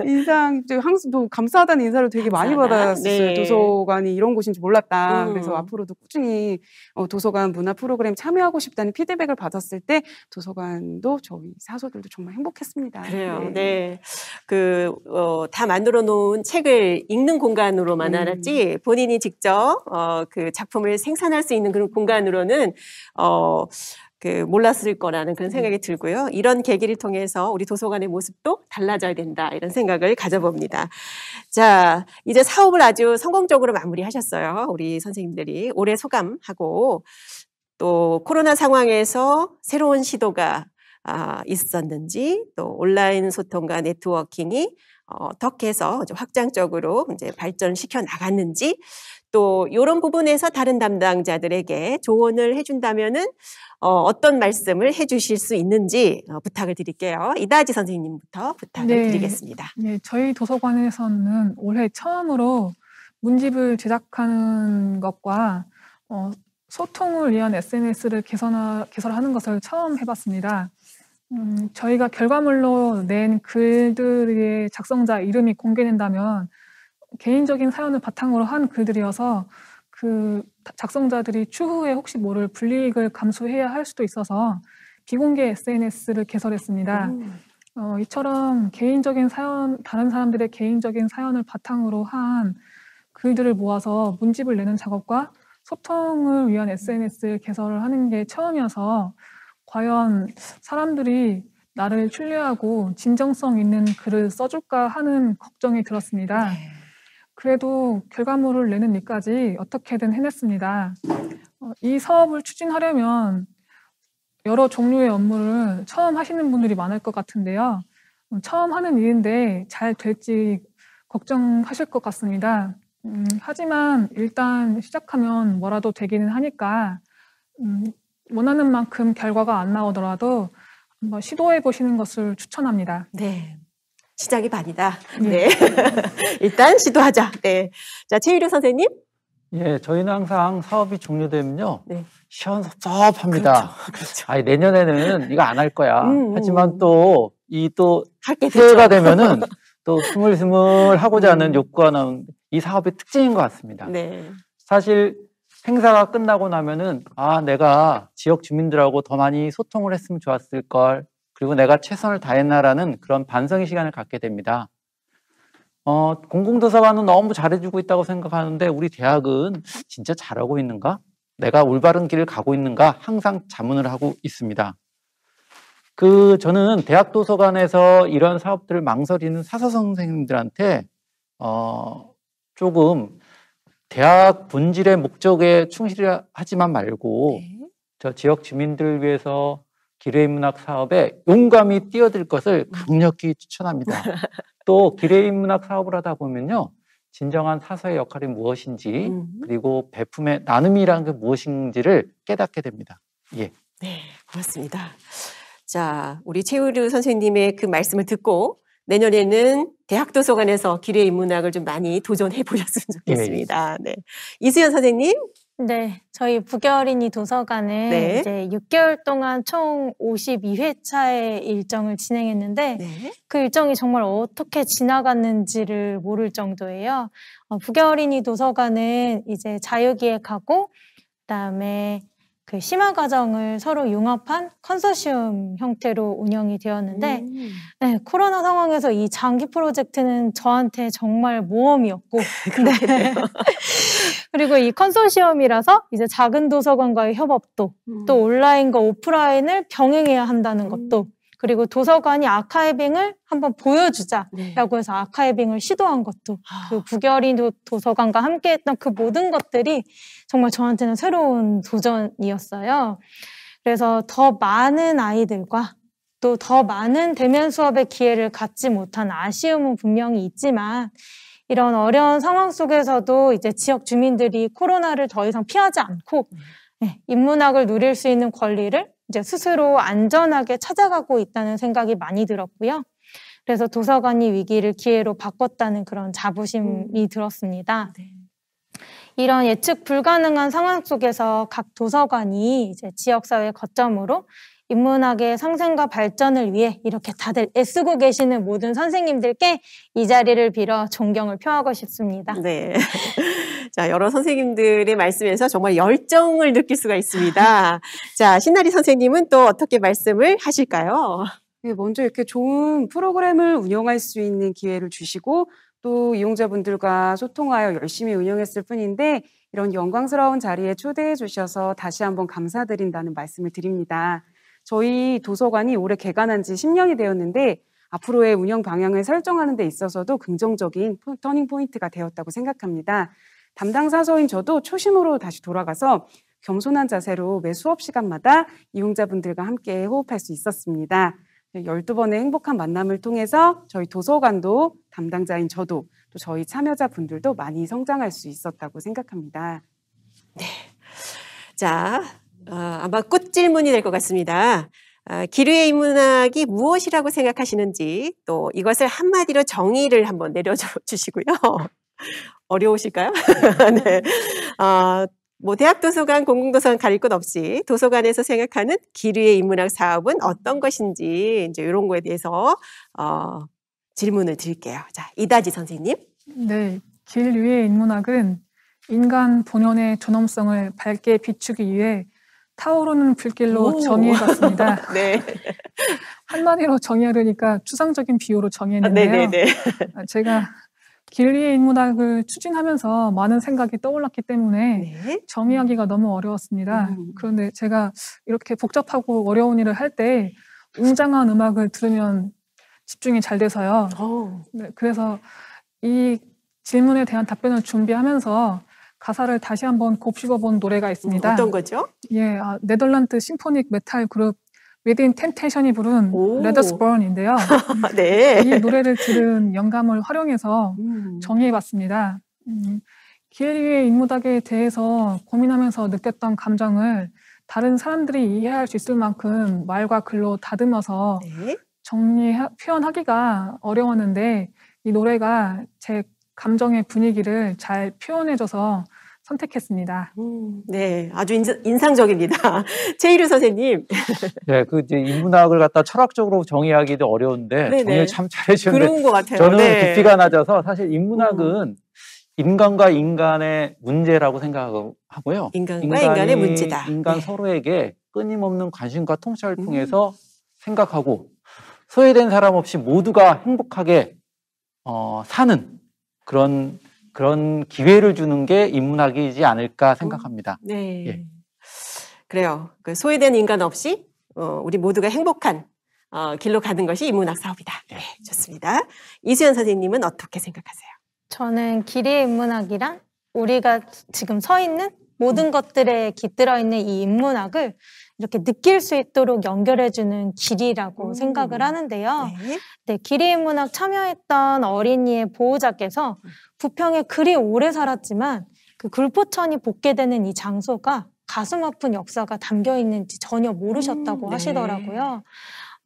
인상 항상 감사하다는 인사를 되게 많이 받았어요 네. 도서관이 이런 곳인지 몰랐다 음. 그래서 앞으로도 꾸준히 어, 도서관 문화 프로그램 참여하고 싶다는 피드백을 받았을 때 도서관도 저희 사서들도 정말 행복했습니다 그래요 네 그다 네. 그, 어, 만들어 놓은 책을 읽는 공간으로만 음. 알았지 본인이 직접 어, 그 작품을 생산할 수 있는 그런 공간으로는 어그 몰랐을 거라는 그런 음. 생각이 들고요. 이런 계기를 통해서 우리 도서관의 모습도 달라져야 된다 이런 생각을 가져봅니다. 자, 이제 사업을 아주 성공적으로 마무리하셨어요. 우리 선생님들이 올해 소감하고 또 코로나 상황에서 새로운 시도가 아, 있었는지 또 온라인 소통과 네트워킹이 어, 어떻게 해서 확장적으로 이제 발전시켜 나갔는지 또 이런 부분에서 다른 담당자들에게 조언을 해준다면은 어, 어떤 말씀을 해주실 수 있는지 어, 부탁을 드릴게요. 이다지 선생님부터 부탁을 네. 드리겠습니다. 네, 저희 도서관에서는 올해 처음으로 문집을 제작하는 것과 어, 소통을 위한 SNS를 개선하, 개설하는 것을 처음 해봤습니다. 음, 저희가 결과물로 낸 글들의 작성자 이름이 공개된다면 개인적인 사연을 바탕으로 한 글들이어서 그 작성자들이 추후에 혹시 모를 불이익을 감수해야 할 수도 있어서 비공개 SNS를 개설했습니다. 음. 어, 이처럼 개인적인 사연, 다른 사람들의 개인적인 사연을 바탕으로 한 글들을 모아서 문집을 내는 작업과 소통을 위한 SNS를 개설을 하는 게 처음이어서 과연 사람들이 나를 신뢰하고 진정성 있는 글을 써줄까 하는 걱정이 들었습니다. 네. 그래도 결과물을 내는 일까지 어떻게든 해냈습니다. 어, 이 사업을 추진하려면 여러 종류의 업무를 처음 하시는 분들이 많을 것 같은데요. 음, 처음 하는 일인데 잘 될지 걱정하실 것 같습니다. 음, 하지만 일단 시작하면 뭐라도 되기는 하니까 음, 원하는 만큼 결과가 안 나오더라도 한번 시도해 보시는 것을 추천합니다. 네, 시작이 반이다. 네. 네. 일단 시도하자. 네. 자, 최유료 선생님. 예, 저희는 항상 사업이 종료되면요. 네. 시원섭섭합니다. 그렇죠, 그렇죠. 아, 내년에는 이거 안 할 거야. 음, 음, 하지만 또 이또 또 새해가 그렇죠. 되면은 또 스물스물 하고자 하는 음. 욕구가 나온 이 사업의 특징인 것 같습니다. 네. 사실 행사가 끝나고 나면은 아 내가 지역 주민들하고 더 많이 소통을 했으면 좋았을 걸 그리고 내가 최선을 다했나라는 그런 반성의 시간을 갖게 됩니다. 어, 공공도서관은 너무 잘해주고 있다고 생각하는데 우리 대학은 진짜 잘하고 있는가? 내가 올바른 길을 가고 있는가? 항상 자문을 하고 있습니다. 그 저는 대학 도서관에서 이런 사업들을 망설이는 사서 선생님들한테 어, 조금 대학 본질의 목적에 충실하지만 말고 네. 저 지역 주민들을 위해서 기레이 문학 사업에 용감히 뛰어들 것을 음. 강력히 추천합니다. 또 기레이 문학 사업을 하다 보면요. 진정한 사서의 역할이 무엇인지 음. 그리고 배품의 나눔이란 게 무엇인지를 깨닫게 됩니다. 예. 네, 고맙습니다. 자, 우리 최우류 선생님의 그 말씀을 듣고 내년에는 대학 도서관에서 기레이 문학을 좀 많이 도전해 보셨으면 좋겠습니다. 예, 예. 네. 이수연 선생님, 네, 저희 부결인이 도서관은 네. 이제 6개월 동안 총 52회차의 일정을 진행했는데 네. 그 일정이 정말 어떻게 지나갔는지를 모를 정도예요. 어, 부결인이 도서관은 이제 자유기획하고 그다음에 그 심화 과정을 서로 융합한 컨소시엄 형태로 운영이 되었는데 음. 네, 코로나 상황에서 이 장기 프로젝트는 저한테 정말 모험이었고 네. 그리고 이 컨소시엄이라서 이제 작은 도서관과의 협업도 음. 또 온라인과 오프라인을 병행해야 한다는 음. 것도 그리고 도서관이 아카이빙을 한번 보여주자라고 네. 해서 아카이빙을 시도한 것도 아. 그 부결인 도서관과 함께했던 그 모든 것들이 정말 저한테는 새로운 도전이었어요. 그래서 더 많은 아이들과 또 더 많은 대면 수업의 기회를 갖지 못한 아쉬움은 분명히 있지만 이런 어려운 상황 속에서도 이제 지역 주민들이 코로나를 더 이상 피하지 않고 네, 인문학을 누릴 수 있는 권리를 이제 스스로 안전하게 찾아가고 있다는 생각이 많이 들었고요. 그래서 도서관이 위기를 기회로 바꿨다는 그런 자부심이 음. 들었습니다. 네. 이런 예측 불가능한 상황 속에서 각 도서관이 이제 지역사회 거점으로 인문학의 상생과 발전을 위해 이렇게 다들 애쓰고 계시는 모든 선생님들께 이 자리를 빌어 존경을 표하고 싶습니다. 네. 자, 여러 선생님들의 말씀에서 정말 열정을 느낄 수가 있습니다. 자, 신나리 선생님은 또 어떻게 말씀을 하실까요? 네, 먼저 이렇게 좋은 프로그램을 운영할 수 있는 기회를 주시고 또 이용자분들과 소통하여 열심히 운영했을 뿐인데 이런 영광스러운 자리에 초대해 주셔서 다시 한번 감사드린다는 말씀을 드립니다. 저희 도서관이 올해 개관한 지 10년이 되었는데 앞으로의 운영 방향을 설정하는 데 있어서도 긍정적인 터닝 포인트가 되었다고 생각합니다. 담당 사서인 저도 초심으로 다시 돌아가서 겸손한 자세로 매 수업 시간마다 이용자분들과 함께 호흡할 수 있었습니다. 12번의 행복한 만남을 통해서 저희 도서관도 담당자인 저도 또 저희 참여자분들도 많이 성장할 수 있었다고 생각합니다. 네. 자, 아, 아마 꽃 질문이 될 것 같습니다. 아, 기류의 인문학이 무엇이라고 생각하시는지 또 이것을 한마디로 정의를 한번 내려줘 주시고요. 어려우실까요? 네. 어, 뭐 대학 도서관, 공공도서관 가릴 것 없이 도서관에서 생각하는 기류의 인문학 사업은 어떤 것인지 이제 이런 거에 대해서 어, 질문을 드릴게요. 자 이다지 선생님. 네, 기류의 인문학은 인간 본연의 존엄성을 밝게 비추기 위해 타오르는 불길로 정의해봤습니다. 네. 한마디로 정의하려니까 추상적인 비유로 정의했는데요. 아, 아, 제가 길리의 인문학을 추진하면서 많은 생각이 떠올랐기 때문에 네? 정의하기가 너무 어려웠습니다. 음. 그런데 제가 이렇게 복잡하고 어려운 일을 할 때 웅장한 음악을 들으면 집중이 잘 돼서요. 어. 네, 그래서 이 질문에 대한 답변을 준비하면서 가사를 다시 한번 곱씹어 본 노래가 있습니다. 어떤 거죠? 예, 아, 네덜란드 심포닉 메탈 그룹 웨딘 텐테이션이 부른 레더스 번인데요. 네. 이 노래를 들은 영감을 활용해서 음. 정의해 봤습니다. 음, 기회의 인문학에 대해서 고민하면서 느꼈던 감정을 다른 사람들이 이해할 수 있을 만큼 말과 글로 다듬어서 네. 정리 표현하기가 어려웠는데 이 노래가 제 감정의 분위기를 잘 표현해줘서 선택했습니다. 음, 네, 아주 인, 상적입니다 최일우 선생님. 네, 그 이제 인문학을 갖다 철학적으로 정의하기도 어려운데 네네. 정의를 참 잘해주는데 그런 것 같아요. 저는 네. 깊이가 낮아서 사실 인문학은 음. 인간과 인간의 문제라고 생각하고요. 인간과 인간의 문제다. 인간 네. 서로에게 끊임없는 관심과 통찰을 음. 통해서 음. 생각하고 소외된 사람 없이 모두가 행복하게 어, 사는 그런 그런 기회를 주는 게 인문학이지 않을까 음, 생각합니다. 네. 예. 그래요. 그 소외된 인간 없이 어, 우리 모두가 행복한 어, 길로 가는 것이 인문학 사업이다. 예. 네, 좋습니다. 이수연 선생님은 어떻게 생각하세요? 저는 길이의 인문학이란 우리가 지금 서 있는 모든 음. 것들에 깃들어 있는 이 인문학을 이렇게 느낄 수 있도록 연결해주는 길이라고 음. 생각을 하는데요. 네. 네, 길이 인문학 참여했던 어린이의 보호자께서 음. 부평에 그리 오래 살았지만 그 굴포천이 복개되는 이 장소가 가슴 아픈 역사가 담겨 있는지 전혀 모르셨다고 음, 네. 하시더라고요.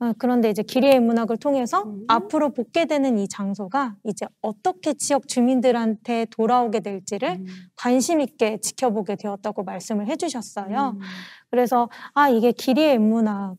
어, 그런데 이제 기리의 문학을 통해서 음. 앞으로 복개되는 이 장소가 이제 어떻게 지역 주민들한테 돌아오게 될지를 음. 관심 있게 지켜보게 되었다고 말씀을 해주셨어요. 음. 그래서 아 이게 기리의 문학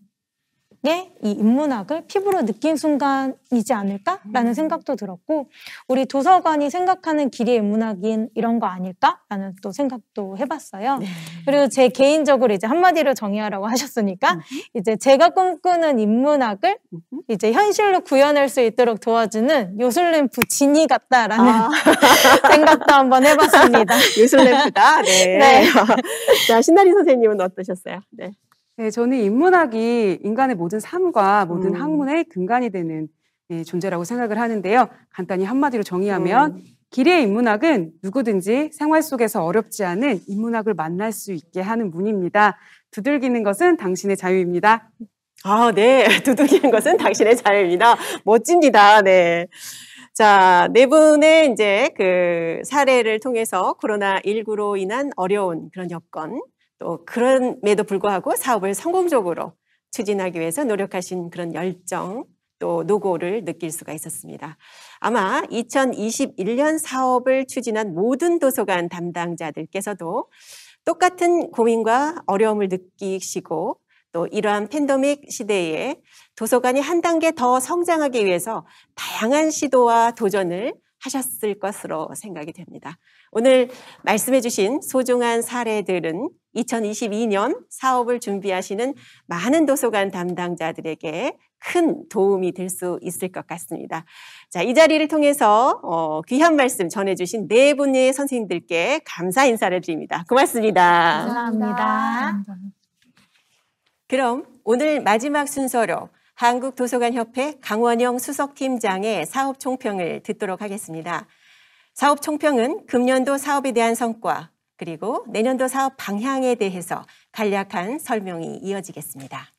게이 인문학을 피부로 느낀 순간이지 않을까라는 음. 생각도 들었고 우리 도서관이 생각하는 길이 인문학인 이런 거 아닐까라는 또 생각도 해봤어요. 네. 그리고 제 개인적으로 이제 한마디로 정의하라고 하셨으니까 음. 이제 제가 꿈꾸는 인문학을 음. 이제 현실로 구현할 수 있도록 도와주는 요술램프 진이 같다라는 아. 생각도 한번 해봤습니다. 요술램프다. 네. 네. 자 신나리 선생님은 어떠셨어요? 네. 네, 저는 인문학이 인간의 모든 삶과 모든 음. 학문의 근간이 되는 예, 존재라고 생각을 하는데요. 간단히 한마디로 정의하면 음. 네. 길의 인문학은 누구든지 생활 속에서 어렵지 않은 인문학을 만날 수 있게 하는 문입니다. 두들기는 것은 당신의 자유입니다. 아, 네. 두들기는 것은 당신의 자유입니다. 멋집니다. 네. 자, 네 분의 이제 그 사례를 통해서 코로나19로 인한 어려운 그런 여건, 또 그럼에도 불구하고 사업을 성공적으로 추진하기 위해서 노력하신 그런 열정 또 노고를 느낄 수가 있었습니다. 아마 2021년 사업을 추진한 모든 도서관 담당자들께서도 똑같은 고민과 어려움을 느끼시고 또 이러한 팬데믹 시대에 도서관이 한 단계 더 성장하기 위해서 다양한 시도와 도전을 하셨을 것으로 생각이 됩니다. 오늘 말씀해 주신 소중한 사례들은 2022년 사업을 준비하시는 많은 도서관 담당자들에게 큰 도움이 될 수 있을 것 같습니다. 자, 이 자리를 통해서 어, 귀한 말씀 전해주신 네 분의 선생님들께 감사 인사를 드립니다. 고맙습니다 감사합니다. 감사합니다. 그럼 오늘 마지막 순서로 한국도서관협회 강원영 수석팀장의 사업 총평을 듣도록 하겠습니다. 사업 총평은 금년도 사업에 대한 성과 그리고 내년도 사업 방향에 대해서 간략한 설명이 이어지겠습니다.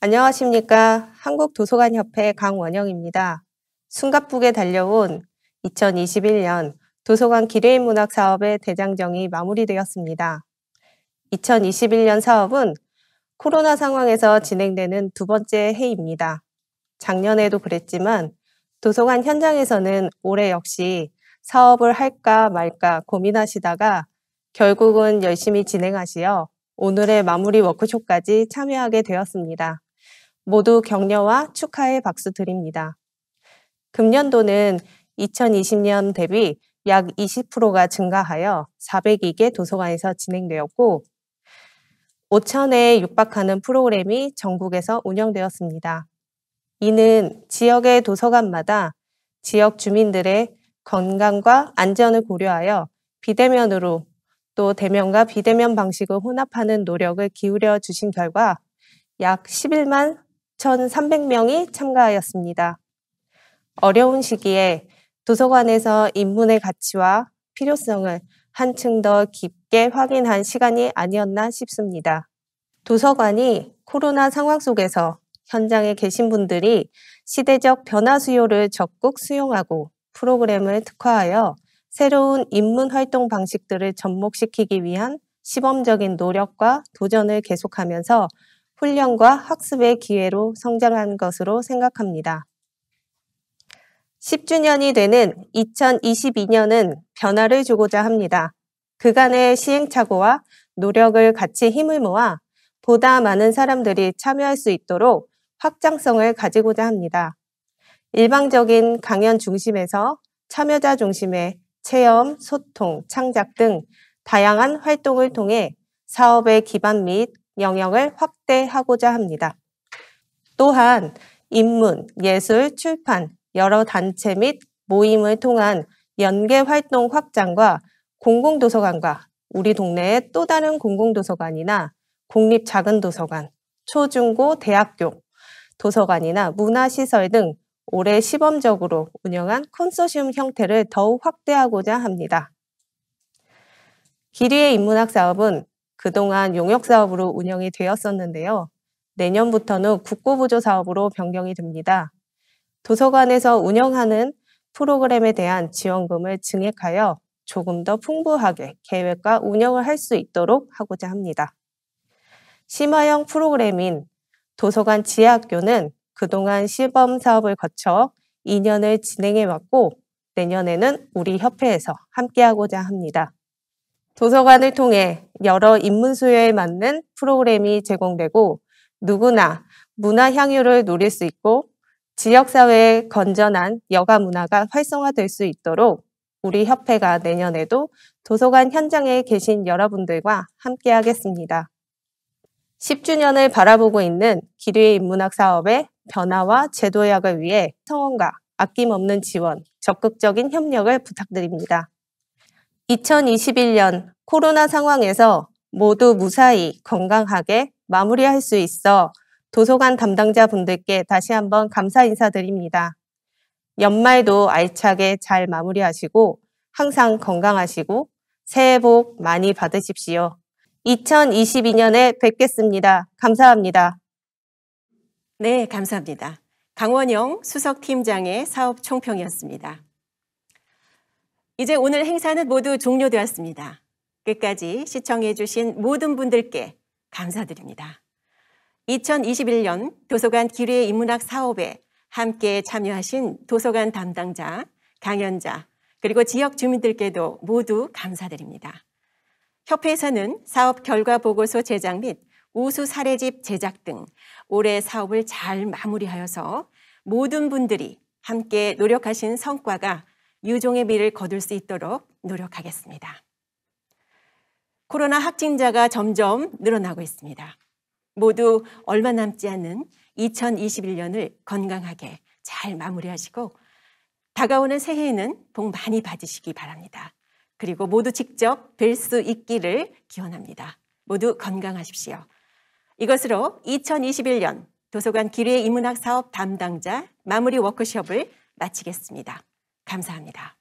안녕하십니까. 한국도서관협회 강원영입니다. 숨가쁘게 달려온 2021년 도서관 기뢰인 문학 사업의 대장정이 마무리되었습니다. 2021년 사업은 코로나 상황에서 진행되는 두 번째 해입니다. 작년에도 그랬지만 도서관 현장에서는 올해 역시 사업을 할까 말까 고민하시다가 결국은 열심히 진행하시어 오늘의 마무리 워크숍까지 참여하게 되었습니다. 모두 격려와 축하의 박수 드립니다. 금년도는 2020년 대비 약 20%가 증가하여 402개 도서관에서 진행되었고 5천에 육박하는 프로그램이 전국에서 운영되었습니다. 이는 지역의 도서관마다 지역 주민들의 건강과 안전을 고려하여 비대면으로 또 대면과 비대면 방식을 혼합하는 노력을 기울여 주신 결과 약 11만 1,300명이 참가하였습니다. 어려운 시기에 도서관에서 인문의 가치와 필요성을 한층 더깊게 깊게 확인한 시간이 아니었나 싶습니다. 도서관이 코로나 상황 속에서 현장에 계신 분들이 시대적 변화 수요를 적극 수용하고 프로그램을 특화하여 새로운 입문 활동 방식들을 접목시키기 위한 시범적인 노력과 도전을 계속하면서 훈련과 학습의 기회로 성장한 것으로 생각합니다. 10주년이 되는 2022년은 변화를 주고자 합니다. 그간의 시행착오와 노력을 같이 힘을 모아 보다 많은 사람들이 참여할 수 있도록 확장성을 가지고자 합니다. 일방적인 강연 중심에서 참여자 중심의 체험, 소통, 창작 등 다양한 활동을 통해 사업의 기반 및 영역을 확대하고자 합니다. 또한 인문, 예술, 출판, 여러 단체 및 모임을 통한 연계 활동 확장과 공공도서관과 우리 동네의 또 다른 공공도서관이나 공립 작은 도서관, 초중고 대학교 도서관이나 문화시설 등 올해 시범적으로 운영한 컨소시엄 형태를 더욱 확대하고자 합니다. 길이의 인문학 사업은 그동안 용역 사업으로 운영이 되었었는데요. 내년부터는 국고보조 사업으로 변경이 됩니다. 도서관에서 운영하는 프로그램에 대한 지원금을 증액하여 조금 더 풍부하게 계획과 운영을 할 수 있도록 하고자 합니다. 심화형 프로그램인 도서관 지하학교는 그동안 시범 사업을 거쳐 2년을 진행해 왔고 내년에는 우리 협회에서 함께하고자 합니다. 도서관을 통해 여러 입문수요에 맞는 프로그램이 제공되고 누구나 문화 향유를 누릴 수 있고 지역사회의 건전한 여가 문화가 활성화될 수 있도록 우리 협회가 내년에도 도서관 현장에 계신 여러분들과 함께하겠습니다. 10주년을 바라보고 있는 기류의 인문학 사업의 변화와 제도약을 위해 성원과 아낌없는 지원, 적극적인 협력을 부탁드립니다. 2021년 코로나 상황에서 모두 무사히 건강하게 마무리할 수 있어 도서관 담당자분들께 다시 한번 감사 인사드립니다. 연말도 알차게 잘 마무리하시고 항상 건강하시고 새해 복 많이 받으십시오. 2022년에 뵙겠습니다. 감사합니다. 네, 감사합니다. 강원영 수석팀장의 사업 총평이었습니다. 이제 오늘 행사는 모두 종료되었습니다. 끝까지 시청해주신 모든 분들께 감사드립니다. 2021년 도서관 기뢰 인문학 사업에 함께 참여하신 도서관 담당자, 강연자, 그리고 지역 주민들께도 모두 감사드립니다. 협회에서는 사업 결과 보고서 제작 및 우수 사례집 제작 등 올해 사업을 잘 마무리하여서 모든 분들이 함께 노력하신 성과가 유종의 미를 거둘 수 있도록 노력하겠습니다. 코로나 확진자가 점점 늘어나고 있습니다. 모두 얼마 남지 않은 2021년을 건강하게 잘 마무리하시고 다가오는 새해에는 복 많이 받으시기 바랍니다. 그리고 모두 직접 뵐 수 있기를 기원합니다. 모두 건강하십시오. 이것으로 2021년 도서관 기류의 인문학 사업 담당자 마무리 워크숍을 마치겠습니다. 감사합니다.